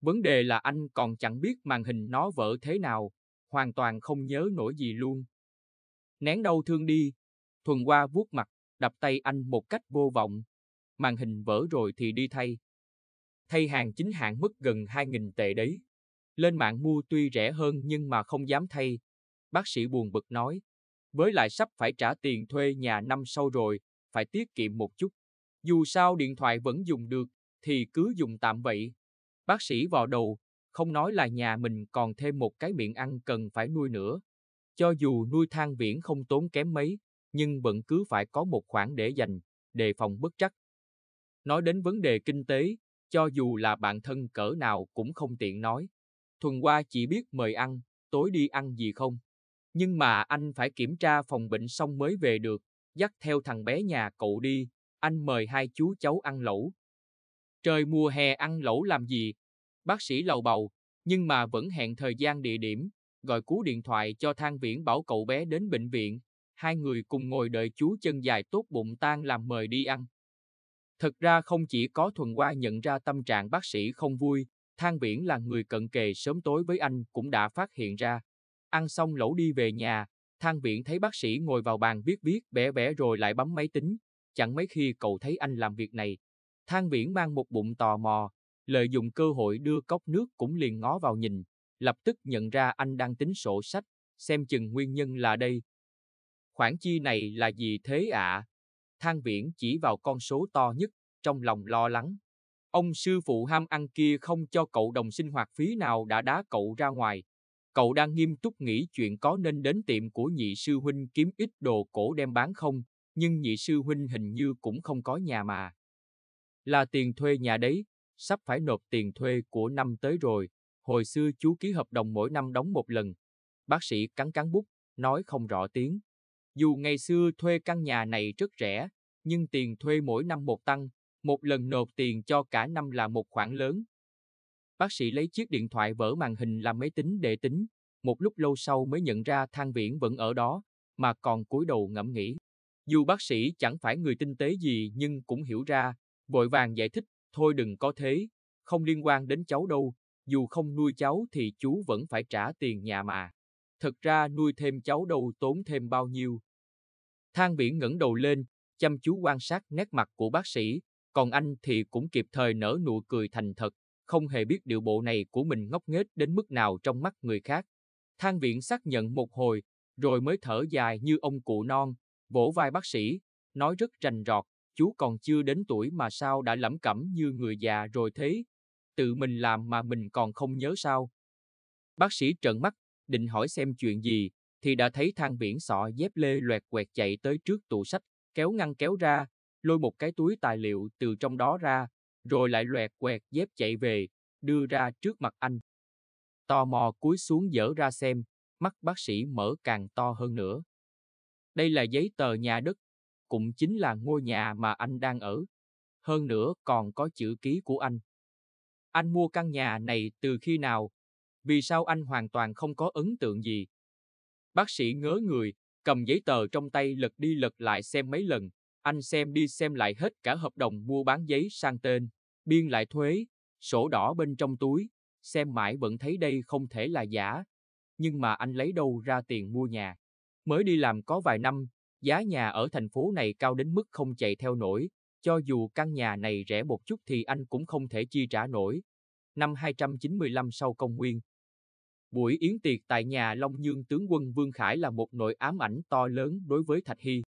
Vấn đề là anh còn chẳng biết màn hình nó vỡ thế nào, hoàn toàn không nhớ nổi gì luôn. Nén đau thương đi, Thuần qua vuốt mặt, đập tay anh một cách vô vọng. Màn hình vỡ rồi thì đi thay. Thay hàng chính hãng mất gần 2.000 tệ đấy. Lên mạng mua tuy rẻ hơn nhưng mà không dám thay. Bác sĩ buồn bực nói. Với lại sắp phải trả tiền thuê nhà năm sau rồi, phải tiết kiệm một chút. Dù sao điện thoại vẫn dùng được, thì cứ dùng tạm vậy. Bác sĩ vò đầu, không nói là nhà mình còn thêm một cái miệng ăn cần phải nuôi nữa. Cho dù nuôi than viễn không tốn kém mấy, nhưng vẫn cứ phải có một khoản để dành, đề phòng bất chắc Nói đến vấn đề kinh tế, cho dù là bạn thân cỡ nào cũng không tiện nói. Thuần qua chỉ biết mời ăn, tối đi ăn gì không. Nhưng mà anh phải kiểm tra phòng bệnh xong mới về được, dắt theo thằng bé nhà cậu đi, anh mời hai chú cháu ăn lẩu. Trời mùa hè ăn lẩu làm gì? Bác sĩ lầu bầu, nhưng mà vẫn hẹn thời gian địa điểm, gọi cú điện thoại cho thang viễn bảo cậu bé đến bệnh viện. Hai người cùng ngồi đợi chú chân dài tốt bụng tan làm mời đi ăn. Thật ra không chỉ có thuần qua nhận ra tâm trạng bác sĩ không vui, Thang Viễn là người cận kề sớm tối với anh cũng đã phát hiện ra. Ăn xong lẩu đi về nhà, Thang Viễn thấy bác sĩ ngồi vào bàn viết viết bẻ bẻ rồi lại bấm máy tính, chẳng mấy khi cậu thấy anh làm việc này. Thang biển mang một bụng tò mò, lợi dụng cơ hội đưa cốc nước cũng liền ngó vào nhìn, lập tức nhận ra anh đang tính sổ sách, xem chừng nguyên nhân là đây. Khoản chi này là gì thế ạ? À? Thang viễn chỉ vào con số to nhất, trong lòng lo lắng. Ông sư phụ ham ăn kia không cho cậu đồng sinh hoạt phí nào đã đá cậu ra ngoài. Cậu đang nghiêm túc nghĩ chuyện có nên đến tiệm của nhị sư huynh kiếm ít đồ cổ đem bán không, nhưng nhị sư huynh hình như cũng không có nhà mà. Là tiền thuê nhà đấy, sắp phải nộp tiền thuê của năm tới rồi, hồi xưa chú ký hợp đồng mỗi năm đóng một lần. Bác sĩ cắn cắn bút, nói không rõ tiếng. Dù ngày xưa thuê căn nhà này rất rẻ, nhưng tiền thuê mỗi năm một tăng, một lần nộp tiền cho cả năm là một khoản lớn. Bác sĩ lấy chiếc điện thoại vỡ màn hình làm máy tính để tính, một lúc lâu sau mới nhận ra Thang Viễn vẫn ở đó, mà còn cúi đầu ngẫm nghĩ. Dù bác sĩ chẳng phải người tinh tế gì nhưng cũng hiểu ra, vội vàng giải thích, thôi đừng có thế, không liên quan đến cháu đâu, dù không nuôi cháu thì chú vẫn phải trả tiền nhà mà. Thật ra nuôi thêm cháu đâu tốn thêm bao nhiêu. Thang biển ngẩng đầu lên, chăm chú quan sát nét mặt của bác sĩ, còn anh thì cũng kịp thời nở nụ cười thành thật, không hề biết điệu bộ này của mình ngốc nghếch đến mức nào trong mắt người khác. Thang viện xác nhận một hồi, rồi mới thở dài như ông cụ non, vỗ vai bác sĩ, nói rất rành rọt, chú còn chưa đến tuổi mà sao đã lẩm cẩm như người già rồi thế, tự mình làm mà mình còn không nhớ sao. Bác sĩ trợn mắt, định hỏi xem chuyện gì, thì đã thấy thang biển sọ dép lê loẹt quẹt chạy tới trước tủ sách, kéo ngăn kéo ra, lôi một cái túi tài liệu từ trong đó ra, rồi lại loẹt quẹt dép chạy về, đưa ra trước mặt anh. Tò mò cúi xuống dở ra xem, mắt bác sĩ mở càng to hơn nữa. Đây là giấy tờ nhà đất, cũng chính là ngôi nhà mà anh đang ở. Hơn nữa còn có chữ ký của anh. Anh mua căn nhà này từ khi nào? Vì sao anh hoàn toàn không có ấn tượng gì? Bác sĩ ngớ người, cầm giấy tờ trong tay lật đi lật lại xem mấy lần. Anh xem đi xem lại hết cả hợp đồng mua bán giấy sang tên, biên lại thuế, sổ đỏ bên trong túi, xem mãi vẫn thấy đây không thể là giả. Nhưng mà anh lấy đâu ra tiền mua nhà? Mới đi làm có vài năm, giá nhà ở thành phố này cao đến mức không chạy theo nổi, cho dù căn nhà này rẻ một chút thì anh cũng không thể chi trả nổi. Năm 295 sau công nguyên, buổi yến tiệc tại nhà Long Dương tướng quân Vương Khải là một nội ám ảnh to lớn đối với Thạch Hy.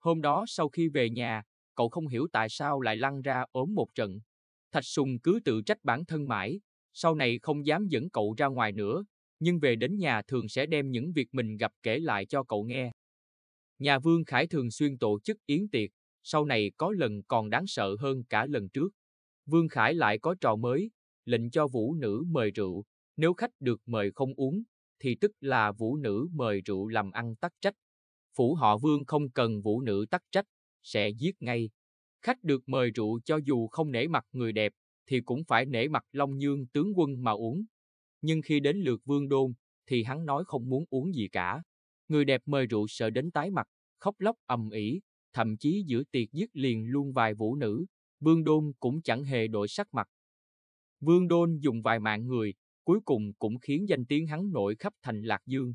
Hôm đó sau khi về nhà, cậu không hiểu tại sao lại lăn ra ốm một trận. Thạch Sùng cứ tự trách bản thân mãi, sau này không dám dẫn cậu ra ngoài nữa, nhưng về đến nhà thường sẽ đem những việc mình gặp kể lại cho cậu nghe. Nhà Vương Khải thường xuyên tổ chức yến tiệc, sau này có lần còn đáng sợ hơn cả lần trước. Vương Khải lại có trò mới, lệnh cho vũ nữ mời rượu, nếu khách được mời không uống, thì tức là vũ nữ mời rượu làm ăn tắc trách. Phủ họ Vương không cần vũ nữ tắc trách, sẽ giết ngay. Khách được mời rượu cho dù không nể mặt người đẹp, thì cũng phải nể mặt Long Nhương tướng quân mà uống nhưng khi đến lượt Vương Đôn, thì hắn nói không muốn uống gì cả. Người đẹp mời rượu sợ đến tái mặt, khóc lóc ầm ĩ, thậm chí giữa tiệc giết liền luôn vài vũ nữ, Vương Đôn cũng chẳng hề đổi sắc mặt. Vương Đôn dùng vài mạng người, cuối cùng cũng khiến danh tiếng hắn nổi khắp thành Lạc Dương.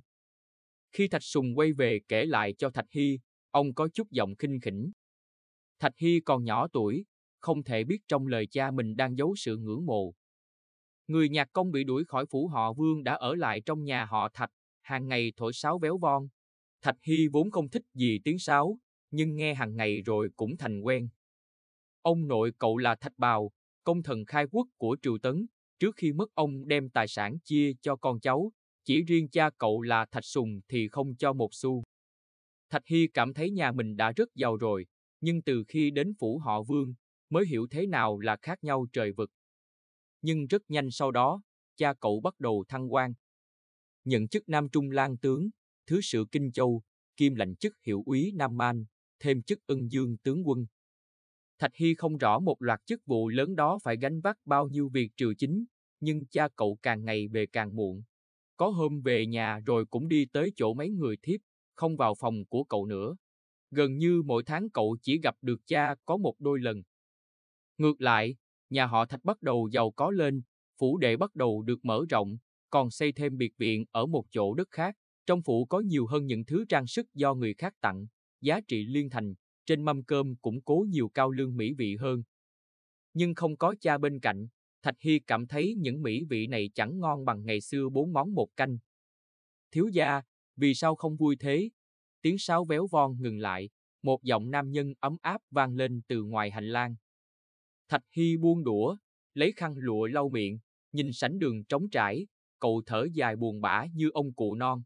Khi Thạch Sùng quay về kể lại cho Thạch Hy, ông có chút giọng khinh khỉnh. Thạch Hy còn nhỏ tuổi, không thể biết trong lời cha mình đang giấu sự ngưỡng mộ, Người nhạc công bị đuổi khỏi phủ họ Vương đã ở lại trong nhà họ Thạch, hàng ngày thổi sáo véo von. Thạch Hy vốn không thích gì tiếng sáo, nhưng nghe hàng ngày rồi cũng thành quen. Ông nội cậu là Thạch Bào, công thần khai quốc của Triều Tấn, trước khi mất ông đem tài sản chia cho con cháu, chỉ riêng cha cậu là Thạch Sùng thì không cho một xu. Thạch Hy cảm thấy nhà mình đã rất giàu rồi, nhưng từ khi đến phủ họ Vương, mới hiểu thế nào là khác nhau trời vực nhưng rất nhanh sau đó, cha cậu bắt đầu thăng quan. Nhận chức Nam Trung Lang tướng, Thứ sự Kinh Châu, kim lãnh chức hiệu úy Nam An, thêm chức ưng dương tướng quân. Thạch Hy không rõ một loạt chức vụ lớn đó phải gánh vác bao nhiêu việc triều chính, nhưng cha cậu càng ngày về càng muộn. Có hôm về nhà rồi cũng đi tới chỗ mấy người thiếp, không vào phòng của cậu nữa. Gần như mỗi tháng cậu chỉ gặp được cha có một đôi lần. Ngược lại, nhà họ Thạch bắt đầu giàu có lên, phủ đệ bắt đầu được mở rộng, còn xây thêm biệt viện ở một chỗ đất khác. Trong phủ có nhiều hơn những thứ trang sức do người khác tặng, giá trị liên thành, trên mâm cơm cũng cố nhiều cao lương mỹ vị hơn. Nhưng không có cha bên cạnh, Thạch Hy cảm thấy những mỹ vị này chẳng ngon bằng ngày xưa bốn món một canh. Thiếu gia, vì sao không vui thế? Tiếng sáo véo von ngừng lại, một giọng nam nhân ấm áp vang lên từ ngoài hành lang. Thạch Hy buông đũa, lấy khăn lụa lau miệng, nhìn sảnh đường trống trải, cậu thở dài buồn bã như ông cụ non.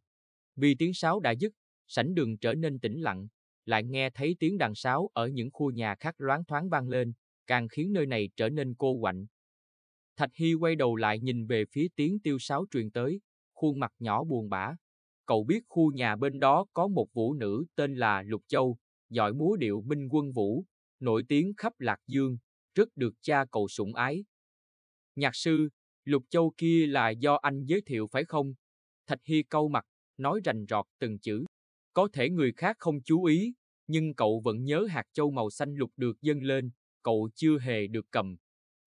Vì tiếng sáo đã dứt, sảnh đường trở nên tĩnh lặng, lại nghe thấy tiếng đàn sáo ở những khu nhà khác loáng thoáng vang lên, càng khiến nơi này trở nên cô quạnh. Thạch Hy quay đầu lại nhìn về phía tiếng tiêu sáo truyền tới, khuôn mặt nhỏ buồn bã. Cậu biết khu nhà bên đó có một vũ nữ tên là Lục Châu, giỏi múa điệu minh quân vũ, nổi tiếng khắp Lạc Dương, rất được cha cậu sủng ái. Nhạc sư, Lục Châu kia là do anh giới thiệu phải không? Thạch Hy câu mặt, nói rành rọt từng chữ. Có thể người khác không chú ý, nhưng cậu vẫn nhớ hạt châu màu xanh lục được dâng lên, cậu chưa hề được cầm.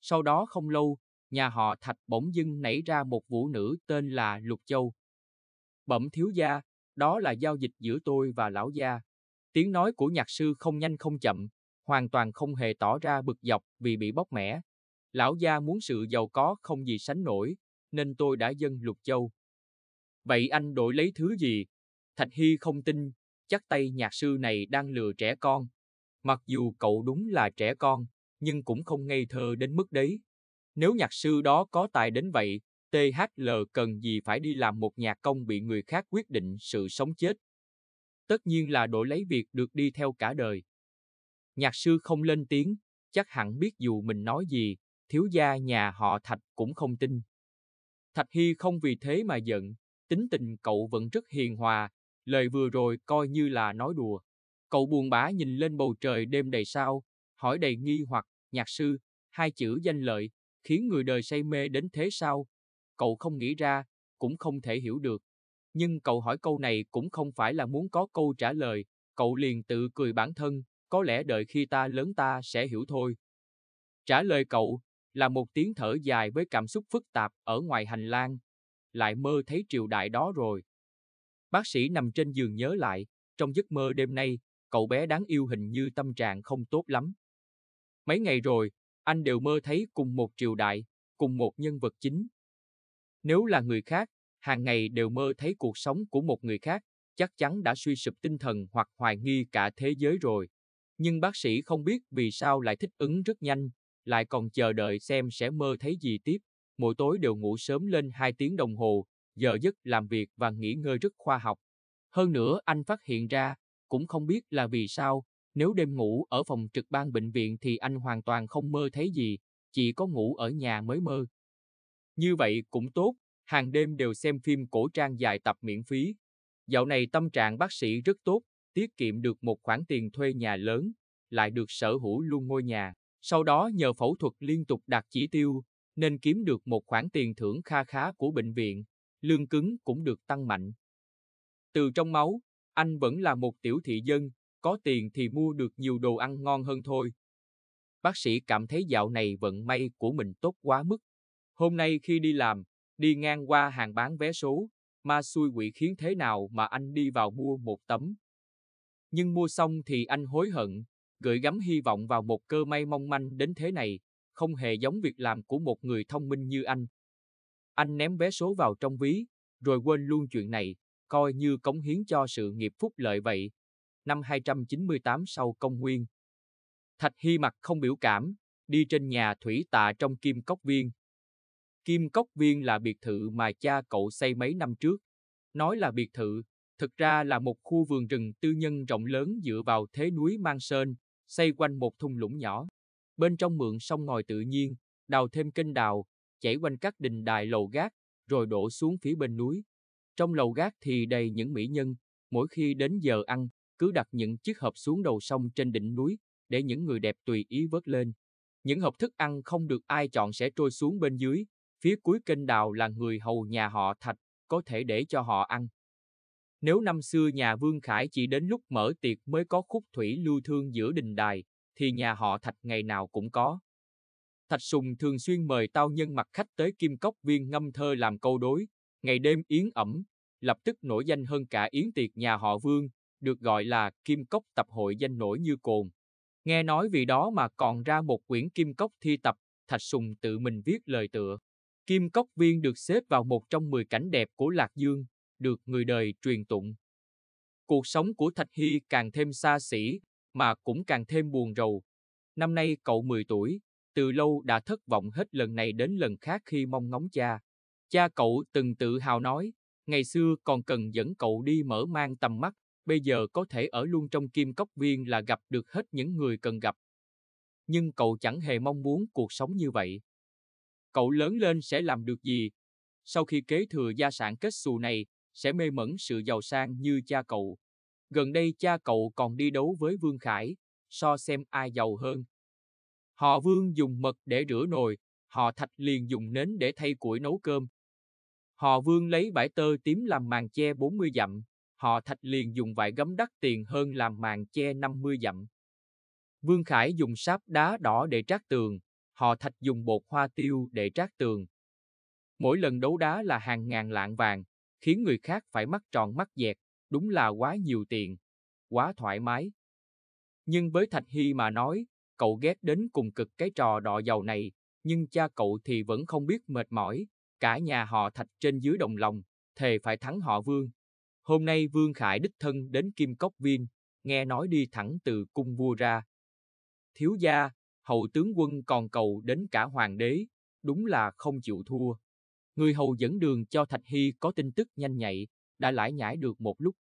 Sau đó không lâu, nhà họ Thạch bỗng dưng nảy ra một vũ nữ tên là Lục Châu. Bẩm thiếu gia, đó là giao dịch giữa tôi và lão gia. Tiếng nói của nhạc sư không nhanh không chậm, hoàn toàn không hề tỏ ra bực dọc vì bị bóc mẻ. Lão gia muốn sự giàu có không gì sánh nổi, nên tôi đã dâng lục châu. Vậy anh đổi lấy thứ gì? Thạch Hy không tin, chắc tay nhạc sư này đang lừa trẻ con. Mặc dù cậu đúng là trẻ con, nhưng cũng không ngây thơ đến mức đấy. Nếu nhạc sư đó có tài đến vậy, THL cần gì phải đi làm một nhạc công bị người khác quyết định sự sống chết. Tất nhiên là đổi lấy việc được đi theo cả đời. Nhạc sư không lên tiếng, chắc hẳn biết dù mình nói gì, thiếu gia nhà họ Thạch cũng không tin. Thạch Hy không vì thế mà giận, tính tình cậu vẫn rất hiền hòa, lời vừa rồi coi như là nói đùa. Cậu buồn bã nhìn lên bầu trời đêm đầy sao, hỏi đầy nghi hoặc, nhạc sư, hai chữ danh lợi, khiến người đời say mê đến thế sao? Cậu không nghĩ ra, cũng không thể hiểu được. Nhưng cậu hỏi câu này cũng không phải là muốn có câu trả lời, cậu liền tự cười bản thân, có lẽ đợi khi ta lớn ta sẽ hiểu thôi. Trả lời cậu là một tiếng thở dài với cảm xúc phức tạp ở ngoài hành lang. Lại mơ thấy triều đại đó rồi. Bác sĩ nằm trên giường nhớ lại, trong giấc mơ đêm nay, cậu bé đáng yêu hình như tâm trạng không tốt lắm. Mấy ngày rồi, anh đều mơ thấy cùng một triều đại, cùng một nhân vật chính. Nếu là người khác, hàng ngày đều mơ thấy cuộc sống của một người khác, chắc chắn đã suy sụp tinh thần hoặc hoài nghi cả thế giới rồi nhưng bác sĩ không biết vì sao lại thích ứng rất nhanh, lại còn chờ đợi xem sẽ mơ thấy gì tiếp. Mỗi tối đều ngủ sớm lên 2 tiếng đồng hồ, giờ giấc làm việc và nghỉ ngơi rất khoa học. Hơn nữa anh phát hiện ra, cũng không biết là vì sao, nếu đêm ngủ ở phòng trực ban bệnh viện thì anh hoàn toàn không mơ thấy gì, chỉ có ngủ ở nhà mới mơ. Như vậy cũng tốt, hàng đêm đều xem phim cổ trang dài tập miễn phí. Dạo này tâm trạng bác sĩ rất tốt, tiết kiệm được một khoản tiền thuê nhà lớn, lại được sở hữu luôn ngôi nhà. Sau đó nhờ phẫu thuật liên tục đạt chỉ tiêu, nên kiếm được một khoản tiền thưởng kha khá của bệnh viện, lương cứng cũng được tăng mạnh. Từ trong máu, anh vẫn là một tiểu thị dân, có tiền thì mua được nhiều đồ ăn ngon hơn thôi. Bác sĩ cảm thấy dạo này vận may của mình tốt quá mức. Hôm nay khi đi làm, đi ngang qua hàng bán vé số, ma xui quỷ khiến thế nào mà anh đi vào mua một tấm nhưng mua xong thì anh hối hận, gửi gắm hy vọng vào một cơ may mong manh đến thế này, không hề giống việc làm của một người thông minh như anh. Anh ném vé số vào trong ví, rồi quên luôn chuyện này, coi như cống hiến cho sự nghiệp phúc lợi vậy. Năm 298 sau công nguyên. Thạch Hy mặt không biểu cảm, đi trên nhà thủy tạ trong Kim Cốc Viên. Kim Cốc Viên là biệt thự mà cha cậu xây mấy năm trước. Nói là biệt thự, thực ra là một khu vườn rừng tư nhân rộng lớn dựa vào thế núi Mang Sơn, xây quanh một thung lũng nhỏ. Bên trong mượn sông ngòi tự nhiên, đào thêm kênh đào, chảy quanh các đình đài lầu gác, rồi đổ xuống phía bên núi. Trong lầu gác thì đầy những mỹ nhân, mỗi khi đến giờ ăn, cứ đặt những chiếc hộp xuống đầu sông trên đỉnh núi, để những người đẹp tùy ý vớt lên. Những hộp thức ăn không được ai chọn sẽ trôi xuống bên dưới, phía cuối kênh đào là người hầu nhà họ Thạch, có thể để cho họ ăn, nếu năm xưa nhà Vương Khải chỉ đến lúc mở tiệc mới có khúc thủy lưu thương giữa đình đài, thì nhà họ Thạch ngày nào cũng có. Thạch Sùng thường xuyên mời tao nhân mặt khách tới Kim Cốc Viên ngâm thơ làm câu đối, ngày đêm yến ẩm, lập tức nổi danh hơn cả yến tiệc nhà họ Vương, được gọi là Kim Cốc tập hội danh nổi như cồn. Nghe nói vì đó mà còn ra một quyển Kim Cốc thi tập, Thạch Sùng tự mình viết lời tựa. Kim Cốc Viên được xếp vào một trong 10 cảnh đẹp của Lạc Dương, được người đời truyền tụng. Cuộc sống của Thạch Hy càng thêm xa xỉ, mà cũng càng thêm buồn rầu. Năm nay cậu 10 tuổi, từ lâu đã thất vọng hết lần này đến lần khác khi mong ngóng cha. Cha cậu từng tự hào nói, ngày xưa còn cần dẫn cậu đi mở mang tầm mắt, bây giờ có thể ở luôn trong kim cốc viên là gặp được hết những người cần gặp. Nhưng cậu chẳng hề mong muốn cuộc sống như vậy. Cậu lớn lên sẽ làm được gì? Sau khi kế thừa gia sản kết xù này, sẽ mê mẩn sự giàu sang như cha cậu. Gần đây cha cậu còn đi đấu với Vương Khải, so xem ai giàu hơn. Họ Vương dùng mật để rửa nồi, họ Thạch liền dùng nến để thay củi nấu cơm. Họ Vương lấy vải tơ tím làm màn che 40 dặm, họ Thạch liền dùng vải gấm đắt tiền hơn làm màn che 50 dặm. Vương Khải dùng sáp đá đỏ để trát tường, họ Thạch dùng bột hoa tiêu để trát tường. Mỗi lần đấu đá là hàng ngàn lạng vàng, khiến người khác phải mắt tròn mắt dẹt, đúng là quá nhiều tiền, quá thoải mái. Nhưng với Thạch Hy mà nói, cậu ghét đến cùng cực cái trò đọ giàu này, nhưng cha cậu thì vẫn không biết mệt mỏi, cả nhà họ Thạch trên dưới đồng lòng, thề phải thắng họ Vương. Hôm nay Vương Khải đích thân đến Kim Cốc Viên, nghe nói đi thẳng từ cung vua ra. Thiếu gia, hậu tướng quân còn cầu đến cả hoàng đế, đúng là không chịu thua. Người hầu dẫn đường cho Thạch Hy có tin tức nhanh nhạy, đã lải nhải được một lúc.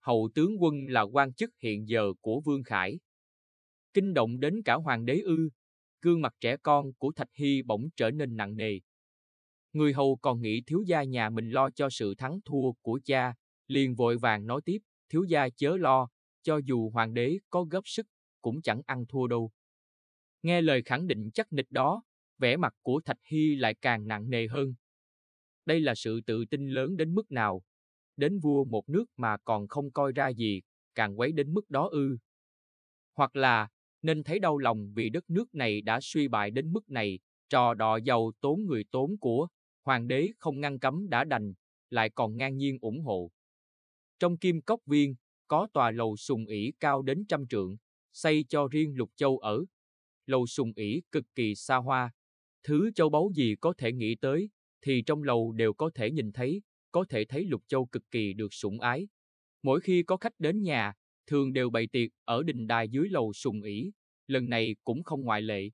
Hậu tướng quân là quan chức hiện giờ của Vương Khải. Kinh động đến cả hoàng đế ư, gương mặt trẻ con của Thạch Hy bỗng trở nên nặng nề. Người hầu còn nghĩ thiếu gia nhà mình lo cho sự thắng thua của cha, liền vội vàng nói tiếp, thiếu gia chớ lo, cho dù hoàng đế có gấp sức, cũng chẳng ăn thua đâu. Nghe lời khẳng định chắc nịch đó, vẻ mặt của Thạch Hy lại càng nặng nề hơn, đây là sự tự tin lớn đến mức nào? Đến vua một nước mà còn không coi ra gì, càng quấy đến mức đó ư. Hoặc là, nên thấy đau lòng vì đất nước này đã suy bại đến mức này, trò đọ giàu tốn người tốn của, hoàng đế không ngăn cấm đã đành, lại còn ngang nhiên ủng hộ. Trong kim cốc viên, có tòa lầu sùng ỉ cao đến trăm trượng, xây cho riêng lục châu ở. Lầu sùng ỉ cực kỳ xa hoa, thứ châu báu gì có thể nghĩ tới, thì trong lầu đều có thể nhìn thấy, có thể thấy Lục Châu cực kỳ được sủng ái. Mỗi khi có khách đến nhà, thường đều bày tiệc ở đình đài dưới lầu sùng ỉ, lần này cũng không ngoại lệ.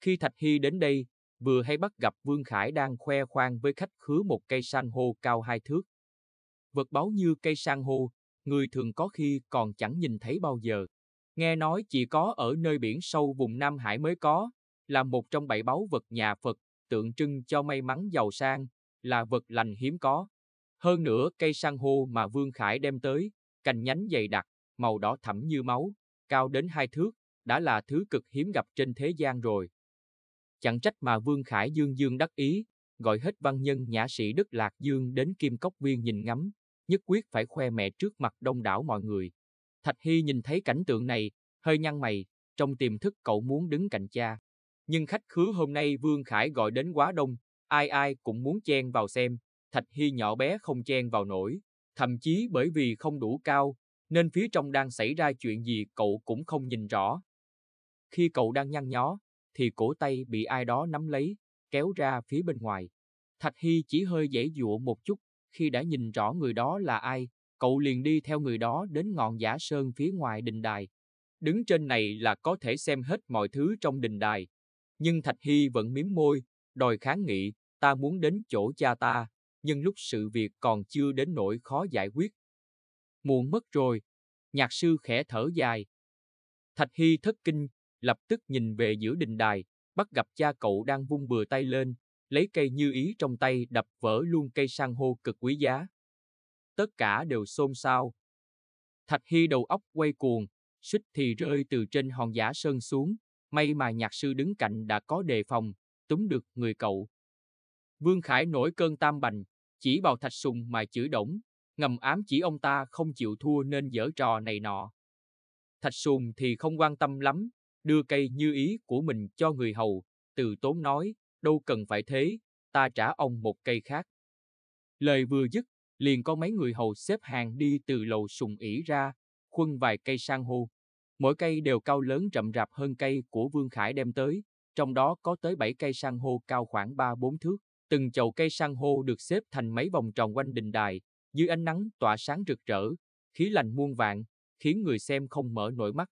Khi Thạch Hy đến đây, vừa hay bắt gặp Vương Khải đang khoe khoang với khách khứa một cây san hô cao hai thước. Vật báo như cây san hô, người thường có khi còn chẳng nhìn thấy bao giờ. Nghe nói chỉ có ở nơi biển sâu vùng Nam Hải mới có, là một trong bảy báu vật nhà Phật tượng trưng cho may mắn giàu sang, là vật lành hiếm có. Hơn nữa, cây san hô mà Vương Khải đem tới, cành nhánh dày đặc, màu đỏ thẫm như máu, cao đến hai thước, đã là thứ cực hiếm gặp trên thế gian rồi. Chẳng trách mà Vương Khải Dương Dương đắc ý, gọi hết văn nhân nhã sĩ Đức Lạc Dương đến Kim Cốc Viên nhìn ngắm, nhất quyết phải khoe mẹ trước mặt đông đảo mọi người. Thạch Hy nhìn thấy cảnh tượng này, hơi nhăn mày, trong tiềm thức cậu muốn đứng cạnh cha. Nhưng khách khứa hôm nay Vương Khải gọi đến quá đông, ai ai cũng muốn chen vào xem, Thạch Hy nhỏ bé không chen vào nổi, thậm chí bởi vì không đủ cao, nên phía trong đang xảy ra chuyện gì cậu cũng không nhìn rõ. Khi cậu đang nhăn nhó, thì cổ tay bị ai đó nắm lấy, kéo ra phía bên ngoài. Thạch Hy chỉ hơi dễ dụa một chút, khi đã nhìn rõ người đó là ai, cậu liền đi theo người đó đến ngọn giả sơn phía ngoài đình đài. Đứng trên này là có thể xem hết mọi thứ trong đình đài, nhưng Thạch Hy vẫn miếm môi, đòi kháng nghị, ta muốn đến chỗ cha ta, nhưng lúc sự việc còn chưa đến nỗi khó giải quyết. Muộn mất rồi, nhạc sư khẽ thở dài. Thạch Hy thất kinh, lập tức nhìn về giữa đình đài, bắt gặp cha cậu đang vung bừa tay lên, lấy cây như ý trong tay đập vỡ luôn cây san hô cực quý giá. Tất cả đều xôn xao. Thạch Hy đầu óc quay cuồng, xích thì rơi từ trên hòn giả sơn xuống, may mà nhạc sư đứng cạnh đã có đề phòng, túng được người cậu. Vương Khải nổi cơn tam bành, chỉ vào thạch sùng mà chửi đổng, ngầm ám chỉ ông ta không chịu thua nên dở trò này nọ. Thạch sùng thì không quan tâm lắm, đưa cây như ý của mình cho người hầu, từ tốn nói, đâu cần phải thế, ta trả ông một cây khác. Lời vừa dứt, liền có mấy người hầu xếp hàng đi từ lầu sùng ỉ ra, khuân vài cây sang hô. Mỗi cây đều cao lớn rậm rạp hơn cây của Vương Khải đem tới, trong đó có tới 7 cây san hô cao khoảng 3-4 thước. Từng chậu cây san hô được xếp thành mấy vòng tròn quanh đình đài, dưới ánh nắng tỏa sáng rực rỡ, khí lành muôn vạn, khiến người xem không mở nổi mắt.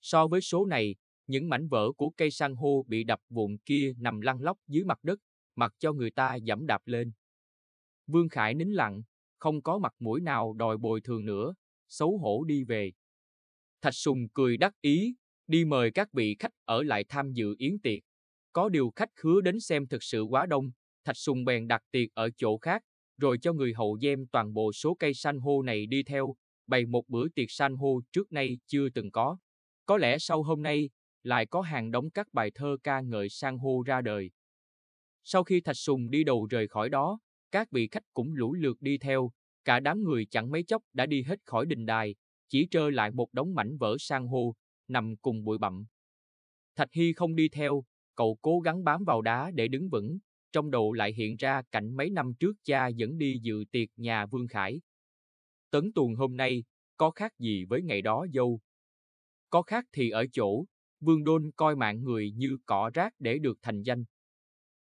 So với số này, những mảnh vỡ của cây san hô bị đập vụn kia nằm lăn lóc dưới mặt đất, mặc cho người ta dẫm đạp lên. Vương Khải nín lặng, không có mặt mũi nào đòi bồi thường nữa, xấu hổ đi về. Thạch Sùng cười đắc ý, đi mời các vị khách ở lại tham dự yến tiệc. Có điều khách khứa đến xem thực sự quá đông, Thạch Sùng bèn đặt tiệc ở chỗ khác, rồi cho người hậu giêm toàn bộ số cây san hô này đi theo, bày một bữa tiệc san hô trước nay chưa từng có. Có lẽ sau hôm nay, lại có hàng đống các bài thơ ca ngợi san hô ra đời. Sau khi Thạch Sùng đi đầu rời khỏi đó, các vị khách cũng lũ lượt đi theo, cả đám người chẳng mấy chốc đã đi hết khỏi đình đài, chỉ trơ lại một đống mảnh vỡ san hô, nằm cùng bụi bặm. Thạch Hy không đi theo, cậu cố gắng bám vào đá để đứng vững, trong đầu lại hiện ra cảnh mấy năm trước cha dẫn đi dự tiệc nhà Vương Khải. Tấn Tuần hôm nay, có khác gì với ngày đó dâu? Có khác thì ở chỗ, Vương Đôn coi mạng người như cỏ rác để được thành danh.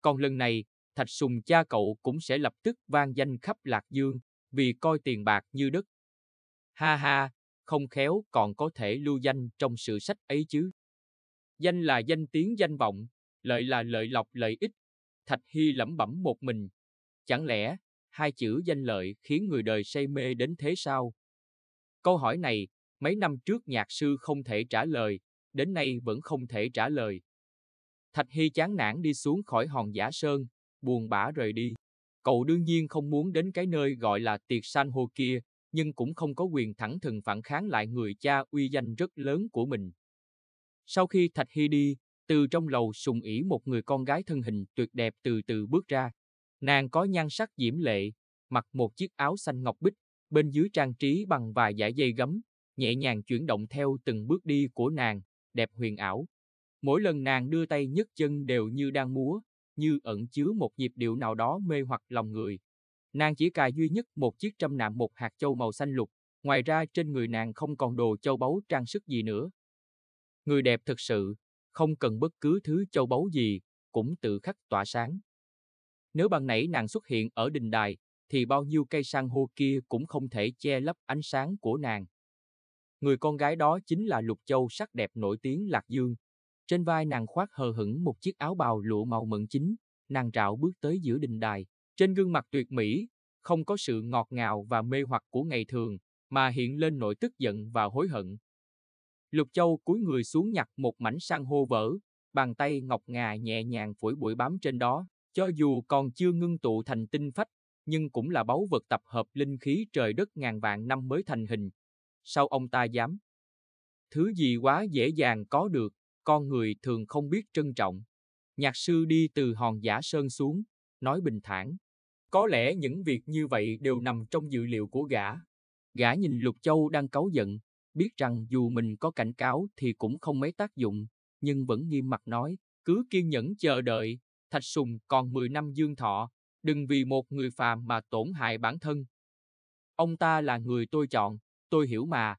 Còn lần này, Thạch Sùng cha cậu cũng sẽ lập tức vang danh khắp Lạc Dương, vì coi tiền bạc như đất. Ha ha, không khéo còn có thể lưu danh trong sự sách ấy chứ. Danh là danh tiếng danh vọng, lợi là lợi lộc lợi ích. Thạch Hy lẩm bẩm một mình. Chẳng lẽ, hai chữ danh lợi khiến người đời say mê đến thế sao? Câu hỏi này, mấy năm trước nhạc sư không thể trả lời, đến nay vẫn không thể trả lời. Thạch Hy chán nản đi xuống khỏi hòn giả sơn, buồn bã rời đi. Cậu đương nhiên không muốn đến cái nơi gọi là tiệc san hô kia, nhưng cũng không có quyền thẳng thừng phản kháng lại người cha uy danh rất lớn của mình. Sau khi Thạch Hy đi, từ trong lầu sùng ỉ một người con gái thân hình tuyệt đẹp từ từ bước ra. Nàng có nhan sắc diễm lệ, mặc một chiếc áo xanh ngọc bích, bên dưới trang trí bằng vài dải dây gấm, nhẹ nhàng chuyển động theo từng bước đi của nàng, đẹp huyền ảo. Mỗi lần nàng đưa tay nhấc chân đều như đang múa, như ẩn chứa một nhịp điệu nào đó mê hoặc lòng người. Nàng chỉ cài duy nhất một chiếc trăm nạm một hạt châu màu xanh lục, ngoài ra trên người nàng không còn đồ châu báu trang sức gì nữa. Người đẹp thực sự, không cần bất cứ thứ châu báu gì, cũng tự khắc tỏa sáng. Nếu ban nãy nàng xuất hiện ở đình đài, thì bao nhiêu cây san hô kia cũng không thể che lấp ánh sáng của nàng. Người con gái đó chính là Lục Châu sắc đẹp nổi tiếng Lạc Dương. Trên vai nàng khoác hờ hững một chiếc áo bào lụa màu mận chính, nàng rạo bước tới giữa đình đài, trên gương mặt tuyệt mỹ, không có sự ngọt ngào và mê hoặc của ngày thường, mà hiện lên nỗi tức giận và hối hận. Lục Châu cúi người xuống nhặt một mảnh san hô vỡ, bàn tay ngọc ngà nhẹ nhàng phủi bụi bám trên đó, cho dù còn chưa ngưng tụ thành tinh phách, nhưng cũng là báu vật tập hợp linh khí trời đất ngàn vạn năm mới thành hình. Sao ông ta dám? Thứ gì quá dễ dàng có được, con người thường không biết trân trọng. Nhạc sư đi từ hòn giả sơn xuống, nói bình thản. Có lẽ những việc như vậy đều nằm trong dự liệu của gã. Gã nhìn Lục Châu đang cáu giận, biết rằng dù mình có cảnh cáo thì cũng không mấy tác dụng, nhưng vẫn nghiêm mặt nói, cứ kiên nhẫn chờ đợi, Thạch Sùng còn 10 năm dương thọ, đừng vì một người phàm mà tổn hại bản thân. Ông ta là người tôi chọn, tôi hiểu mà.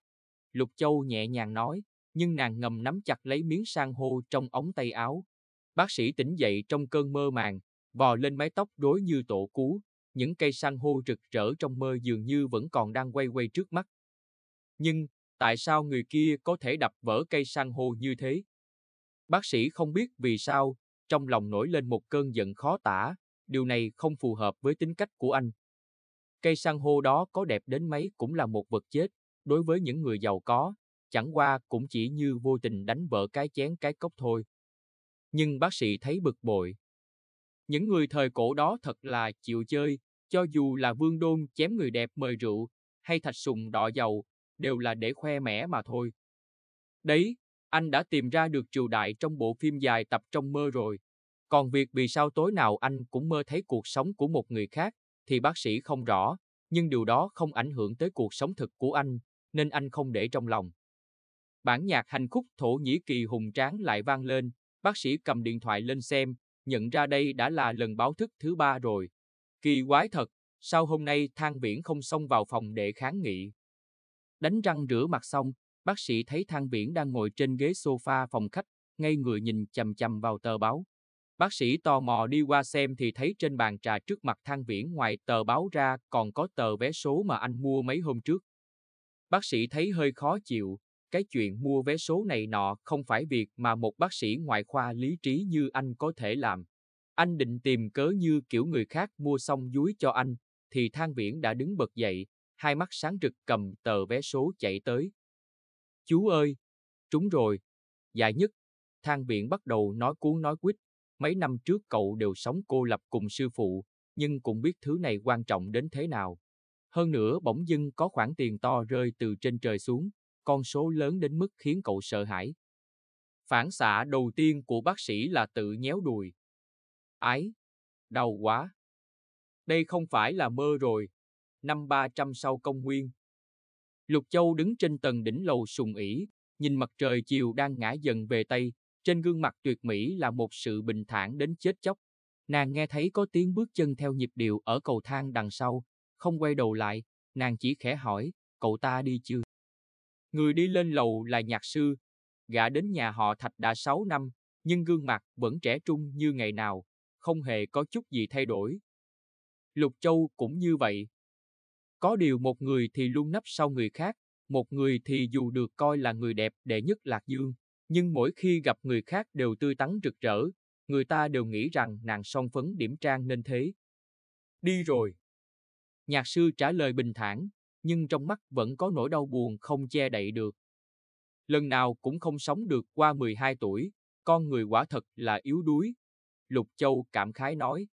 Lục Châu nhẹ nhàng nói, nhưng nàng ngầm nắm chặt lấy miếng sang hô trong ống tay áo. Bác sĩ tỉnh dậy trong cơn mơ màng, vò lên mái tóc rối như tổ cú, những cây san hô rực rỡ trong mơ dường như vẫn còn đang quay quay trước mắt. Nhưng, tại sao người kia có thể đập vỡ cây san hô như thế? Bác sĩ không biết vì sao, trong lòng nổi lên một cơn giận khó tả, điều này không phù hợp với tính cách của anh. Cây san hô đó có đẹp đến mấy cũng là một vật chết, đối với những người giàu có, chẳng qua cũng chỉ như vô tình đánh vỡ cái chén cái cốc thôi. Nhưng bác sĩ thấy bực bội, những người thời cổ đó thật là chịu chơi, cho dù là vương đôn chém người đẹp mời rượu, hay thạch sùng đọ dầu, đều là để khoe mẽ mà thôi. Đấy, anh đã tìm ra được triều đại trong bộ phim dài tập trong mơ rồi. Còn việc vì sao tối nào anh cũng mơ thấy cuộc sống của một người khác thì bác sĩ không rõ, nhưng điều đó không ảnh hưởng tới cuộc sống thực của anh, nên anh không để trong lòng. Bản nhạc hành khúc Thổ Nhĩ Kỳ hùng tráng lại vang lên, bác sĩ cầm điện thoại lên xem, nhận ra đây đã là lần báo thức thứ ba rồi. Kỳ quái thật, sao hôm nay Thang Viễn không xông vào phòng để kháng nghị? Đánh răng rửa mặt xong, bác sĩ thấy Thang Viễn đang ngồi trên ghế sofa phòng khách, ngay người nhìn chầm chầm vào tờ báo. Bác sĩ tò mò đi qua xem thì thấy trên bàn trà trước mặt Thang Viễn ngoài tờ báo ra còn có tờ vé số mà anh mua mấy hôm trước. Bác sĩ thấy hơi khó chịu, cái chuyện mua vé số này nọ không phải việc mà một bác sĩ ngoại khoa lý trí như anh có thể làm. Anh định tìm cớ như kiểu người khác mua xong dúi cho anh, thì Thang Viễn đã đứng bật dậy, hai mắt sáng rực cầm tờ vé số chạy tới. Chú ơi! Trúng rồi! dài nhất! Thang Viễn bắt đầu nói cuốn nói quýt. Mấy năm trước cậu đều sống cô lập cùng sư phụ, nhưng cũng biết thứ này quan trọng đến thế nào. Hơn nữa bỗng dưng có khoản tiền to rơi từ trên trời xuống, con số lớn đến mức khiến cậu sợ hãi. Phản xạ đầu tiên của bác sĩ là tự nhéo đùi. Ái, đau quá. Đây không phải là mơ rồi. Năm 300 sau công nguyên. Lục Châu đứng trên tầng đỉnh lầu sùng ỉ, nhìn mặt trời chiều đang ngã dần về Tây, trên gương mặt tuyệt mỹ là một sự bình thản đến chết chóc. Nàng nghe thấy có tiếng bước chân theo nhịp điệu ở cầu thang đằng sau, không quay đầu lại, nàng chỉ khẽ hỏi, cậu ta đi chưa? Người đi lên lầu là nhạc sư. Gã đến nhà họ Thạch đã sáu năm, nhưng gương mặt vẫn trẻ trung như ngày nào, không hề có chút gì thay đổi. Lục Châu cũng như vậy. Có điều một người thì luôn nấp sau người khác, một người thì dù được coi là người đẹp đệ nhất Lạc Dương, nhưng mỗi khi gặp người khác đều tươi tắn rực rỡ, người ta đều nghĩ rằng nàng son phấn điểm trang nên thế. Đi rồi. Nhạc sư trả lời bình thản, nhưng trong mắt vẫn có nỗi đau buồn không che đậy được. Lần nào cũng không sống được qua 12 tuổi, con người quả thật là yếu đuối. Lục Châu cảm khái nói,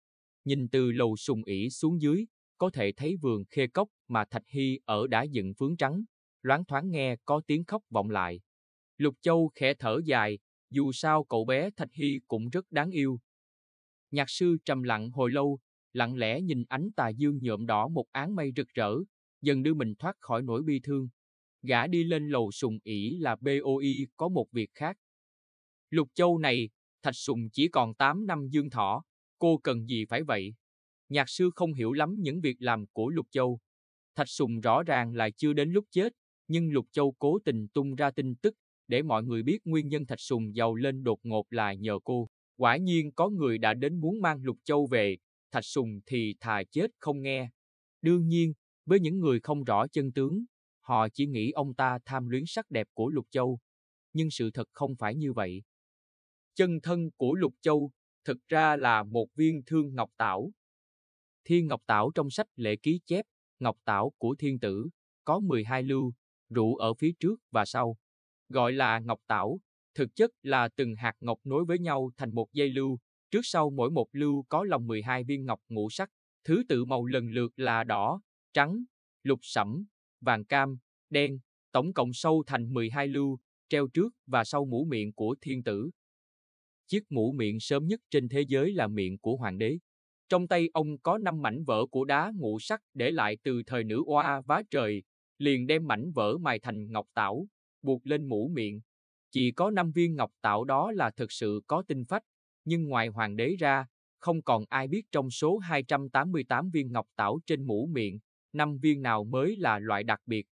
nhìn từ lầu sùng ỉ xuống dưới, có thể thấy vườn khê cốc mà Thạch Hy ở đã dựng phướng trắng, loáng thoáng nghe có tiếng khóc vọng lại. Lục Châu khẽ thở dài, dù sao cậu bé Thạch Hy cũng rất đáng yêu. Nhạc sư trầm lặng hồi lâu, lặng lẽ nhìn ánh tà dương nhuộm đỏ một áng mây rực rỡ, dần đưa mình thoát khỏi nỗi bi thương. Gã đi lên lầu sùng ỉ là BOI có một việc khác. Lục châu này, thạch sùng chỉ còn 8 năm dương thọ, cô cần gì phải vậy? Nhạc sư không hiểu lắm những việc làm của lục châu. Thạch sùng rõ ràng là chưa đến lúc chết, nhưng lục châu cố tình tung ra tin tức để mọi người biết nguyên nhân thạch sùng giàu lên đột ngột là nhờ cô. Quả nhiên có người đã đến muốn mang lục châu về, thạch sùng thì thà chết không nghe. Đương nhiên, với những người không rõ chân tướng, họ chỉ nghĩ ông ta tham luyến sắc đẹp của Lục Châu, nhưng sự thật không phải như vậy. Chân thân của Lục Châu thực ra là một viên thương ngọc tảo. Thiên ngọc tảo trong sách lễ ký chép, ngọc tảo của thiên tử, có 12 lưu, rủ ở phía trước và sau. Gọi là ngọc tảo, thực chất là từng hạt ngọc nối với nhau thành một dây lưu, trước sau mỗi một lưu có lòng 12 viên ngọc ngũ sắc, thứ tự màu lần lượt là đỏ, trắng, lục sẫm, vàng cam, đen, tổng cộng sâu thành 12 lưu, treo trước và sau mũ miệng của thiên tử. Chiếc mũ miệng sớm nhất trên thế giới là miệng của hoàng đế. Trong tay ông có năm mảnh vỡ của đá ngũ sắc để lại từ thời nữ oa vá trời, liền đem mảnh vỡ mài thành ngọc tảo, buộc lên mũ miệng. Chỉ có năm viên ngọc tảo đó là thực sự có tinh phách, nhưng ngoài hoàng đế ra, không còn ai biết trong số 288 viên ngọc tảo trên mũ miệng năm viên nào mới là loại đặc biệt.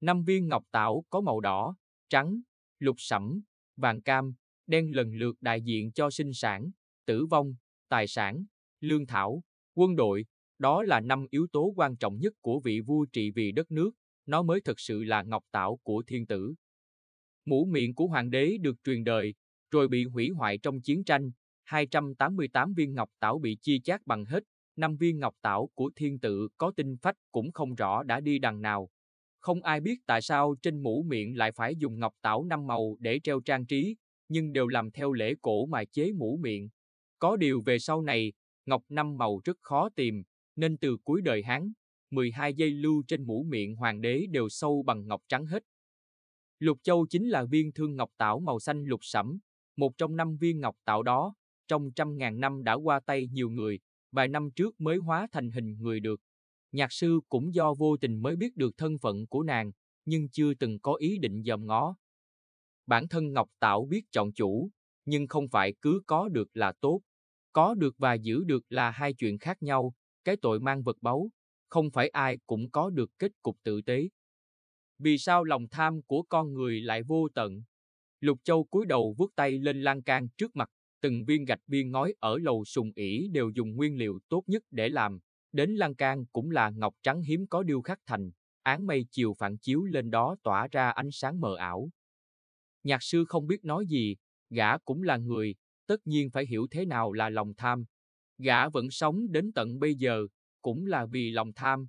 Năm viên ngọc tảo có màu đỏ, trắng, lục sẫm, vàng cam, đen lần lượt đại diện cho sinh sản, tử vong, tài sản, lương thảo, quân đội, đó là năm yếu tố quan trọng nhất của vị vua trị vì đất nước, nó mới thực sự là ngọc tảo của thiên tử. Mũ miệng của hoàng đế được truyền đời, rồi bị hủy hoại trong chiến tranh, 288 viên ngọc tảo bị chia chác bằng hết năm viên ngọc tảo của thiên tự có tinh phách cũng không rõ đã đi đằng nào. Không ai biết tại sao trên mũ miệng lại phải dùng ngọc tảo năm màu để treo trang trí, nhưng đều làm theo lễ cổ mà chế mũ miệng. Có điều về sau này, ngọc năm màu rất khó tìm, nên từ cuối đời Hán, 12 dây lưu trên mũ miệng hoàng đế đều sâu bằng ngọc trắng hết. Lục châu chính là viên thương ngọc tảo màu xanh lục sẫm, một trong năm viên ngọc tảo đó, trong trăm ngàn năm đã qua tay nhiều người, vài năm trước mới hóa thành hình người được. Nhạc sư cũng do vô tình mới biết được thân phận của nàng, nhưng chưa từng có ý định dòm ngó. Bản thân Ngọc Tạo biết chọn chủ, nhưng không phải cứ có được là tốt. Có được và giữ được là hai chuyện khác nhau, cái tội mang vật báu, không phải ai cũng có được kết cục tử tế. Vì sao lòng tham của con người lại vô tận? Lục Châu cúi đầu vuốt tay lên lan can trước mặt từng viên gạch viên ngói ở lầu sùng ỉ đều dùng nguyên liệu tốt nhất để làm. Đến lan can cũng là ngọc trắng hiếm có điêu khắc thành, áng mây chiều phản chiếu lên đó tỏa ra ánh sáng mờ ảo. Nhạc sư không biết nói gì, gã cũng là người, tất nhiên phải hiểu thế nào là lòng tham. Gã vẫn sống đến tận bây giờ, cũng là vì lòng tham.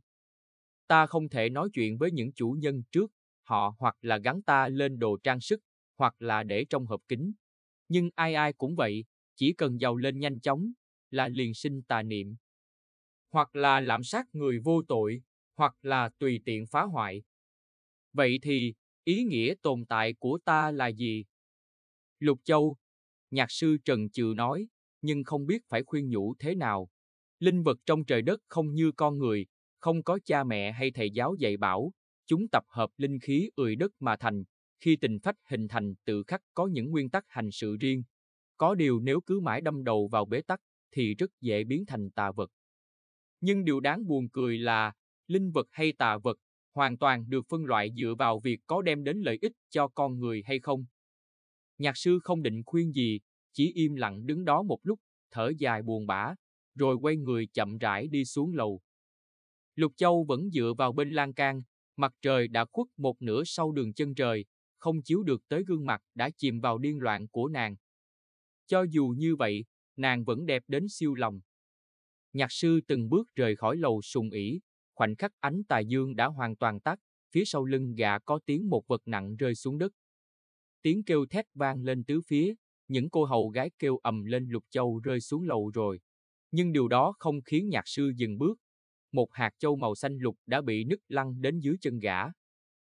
Ta không thể nói chuyện với những chủ nhân trước, họ hoặc là gắn ta lên đồ trang sức, hoặc là để trong hộp kính, nhưng ai ai cũng vậy, chỉ cần giàu lên nhanh chóng là liền sinh tà niệm. Hoặc là lạm sát người vô tội, hoặc là tùy tiện phá hoại. Vậy thì, ý nghĩa tồn tại của ta là gì? Lục Châu, nhạc sư Trần Trừ nói, nhưng không biết phải khuyên nhủ thế nào. Linh vật trong trời đất không như con người, không có cha mẹ hay thầy giáo dạy bảo, chúng tập hợp linh khí ười đất mà thành, khi tình phách hình thành tự khắc có những nguyên tắc hành sự riêng. Có điều nếu cứ mãi đâm đầu vào bế tắc thì rất dễ biến thành tà vật. Nhưng điều đáng buồn cười là linh vật hay tà vật hoàn toàn được phân loại dựa vào việc có đem đến lợi ích cho con người hay không. Nhạc sư không định khuyên gì, chỉ im lặng đứng đó một lúc, thở dài buồn bã, rồi quay người chậm rãi đi xuống lầu. Lục Châu vẫn dựa vào bên lan can, mặt trời đã khuất một nửa sau đường chân trời, không chiếu được tới gương mặt đã chìm vào điên loạn của nàng. Cho dù như vậy, nàng vẫn đẹp đến siêu lòng. Nhạc sư từng bước rời khỏi lầu sùng ỉ, khoảnh khắc ánh tà dương đã hoàn toàn tắt, phía sau lưng gã có tiếng một vật nặng rơi xuống đất. Tiếng kêu thét vang lên tứ phía, những cô hầu gái kêu ầm lên lục châu rơi xuống lầu rồi. Nhưng điều đó không khiến nhạc sư dừng bước. Một hạt châu màu xanh lục đã bị nứt lăn đến dưới chân gã.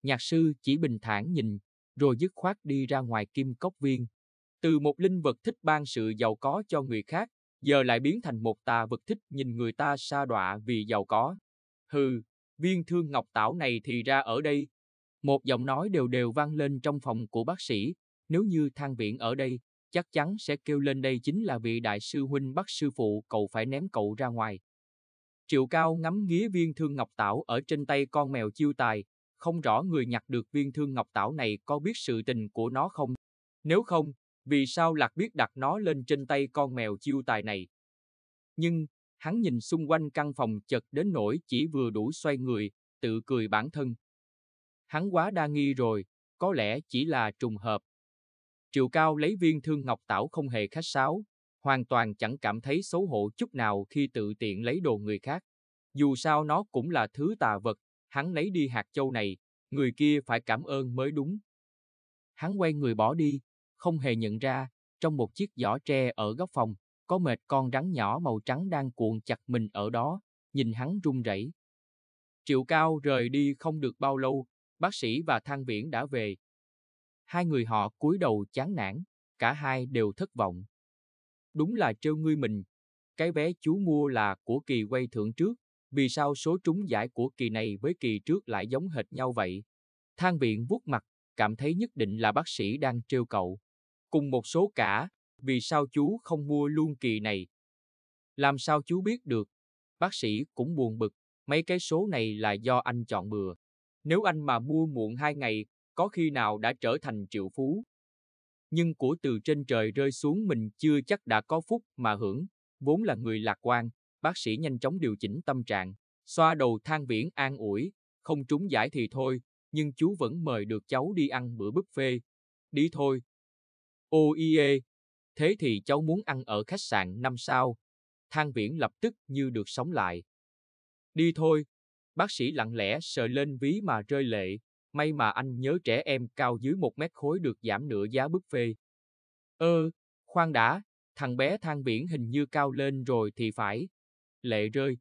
Nhạc sư chỉ bình thản nhìn, rồi dứt khoát đi ra ngoài kim cốc viên. Từ một linh vật thích ban sự giàu có cho người khác, giờ lại biến thành một tà vật thích nhìn người ta sa đọa vì giàu có. Hừ, viên thương ngọc tảo này thì ra ở đây. Một giọng nói đều đều vang lên trong phòng của bác sĩ, nếu như thang viện ở đây, chắc chắn sẽ kêu lên đây chính là vị đại sư huynh bắt sư phụ cậu phải ném cậu ra ngoài. Triệu Cao ngắm nghía viên thương ngọc tảo ở trên tay con mèo chiêu tài, không rõ người nhặt được viên thương ngọc tảo này có biết sự tình của nó không. Nếu không, vì sao Lạc biết đặt nó lên trên tay con mèo chiêu tài này? Nhưng, hắn nhìn xung quanh căn phòng chật đến nỗi chỉ vừa đủ xoay người, tự cười bản thân. Hắn quá đa nghi rồi, có lẽ chỉ là trùng hợp. Triệu Cao lấy viên thương ngọc tảo không hề khách sáo, hoàn toàn chẳng cảm thấy xấu hổ chút nào khi tự tiện lấy đồ người khác. Dù sao nó cũng là thứ tà vật, hắn lấy đi hạt châu này, người kia phải cảm ơn mới đúng. Hắn quay người bỏ đi, không hề nhận ra, trong một chiếc giỏ tre ở góc phòng, có mệt con rắn nhỏ màu trắng đang cuộn chặt mình ở đó, nhìn hắn run rẩy. Triệu Cao rời đi không được bao lâu, bác sĩ và Thang Viễn đã về. Hai người họ cúi đầu chán nản, cả hai đều thất vọng. Đúng là trêu ngươi mình, cái vé chú mua là của kỳ quay thưởng trước, vì sao số trúng giải của kỳ này với kỳ trước lại giống hệt nhau vậy? Thang viện vuốt mặt, cảm thấy nhất định là bác sĩ đang trêu cậu. Cùng một số cả, vì sao chú không mua luôn kỳ này? Làm sao chú biết được? Bác sĩ cũng buồn bực, mấy cái số này là do anh chọn bừa. Nếu anh mà mua muộn hai ngày, có khi nào đã trở thành triệu phú? Nhưng của từ trên trời rơi xuống mình chưa chắc đã có phúc mà hưởng, vốn là người lạc quan, bác sĩ nhanh chóng điều chỉnh tâm trạng, xoa đầu than viễn an ủi, không trúng giải thì thôi, nhưng chú vẫn mời được cháu đi ăn bữa buffet. Đi thôi. Ô ie, thế thì cháu muốn ăn ở khách sạn năm sao. Thang viễn lập tức như được sống lại. Đi thôi. Bác sĩ lặng lẽ sờ lên ví mà rơi lệ. May mà anh nhớ trẻ em cao dưới một mét khối được giảm nửa giá buffet. Ơ, ờ, khoan đã, thằng bé thang viễn hình như cao lên rồi thì phải lệ rơi,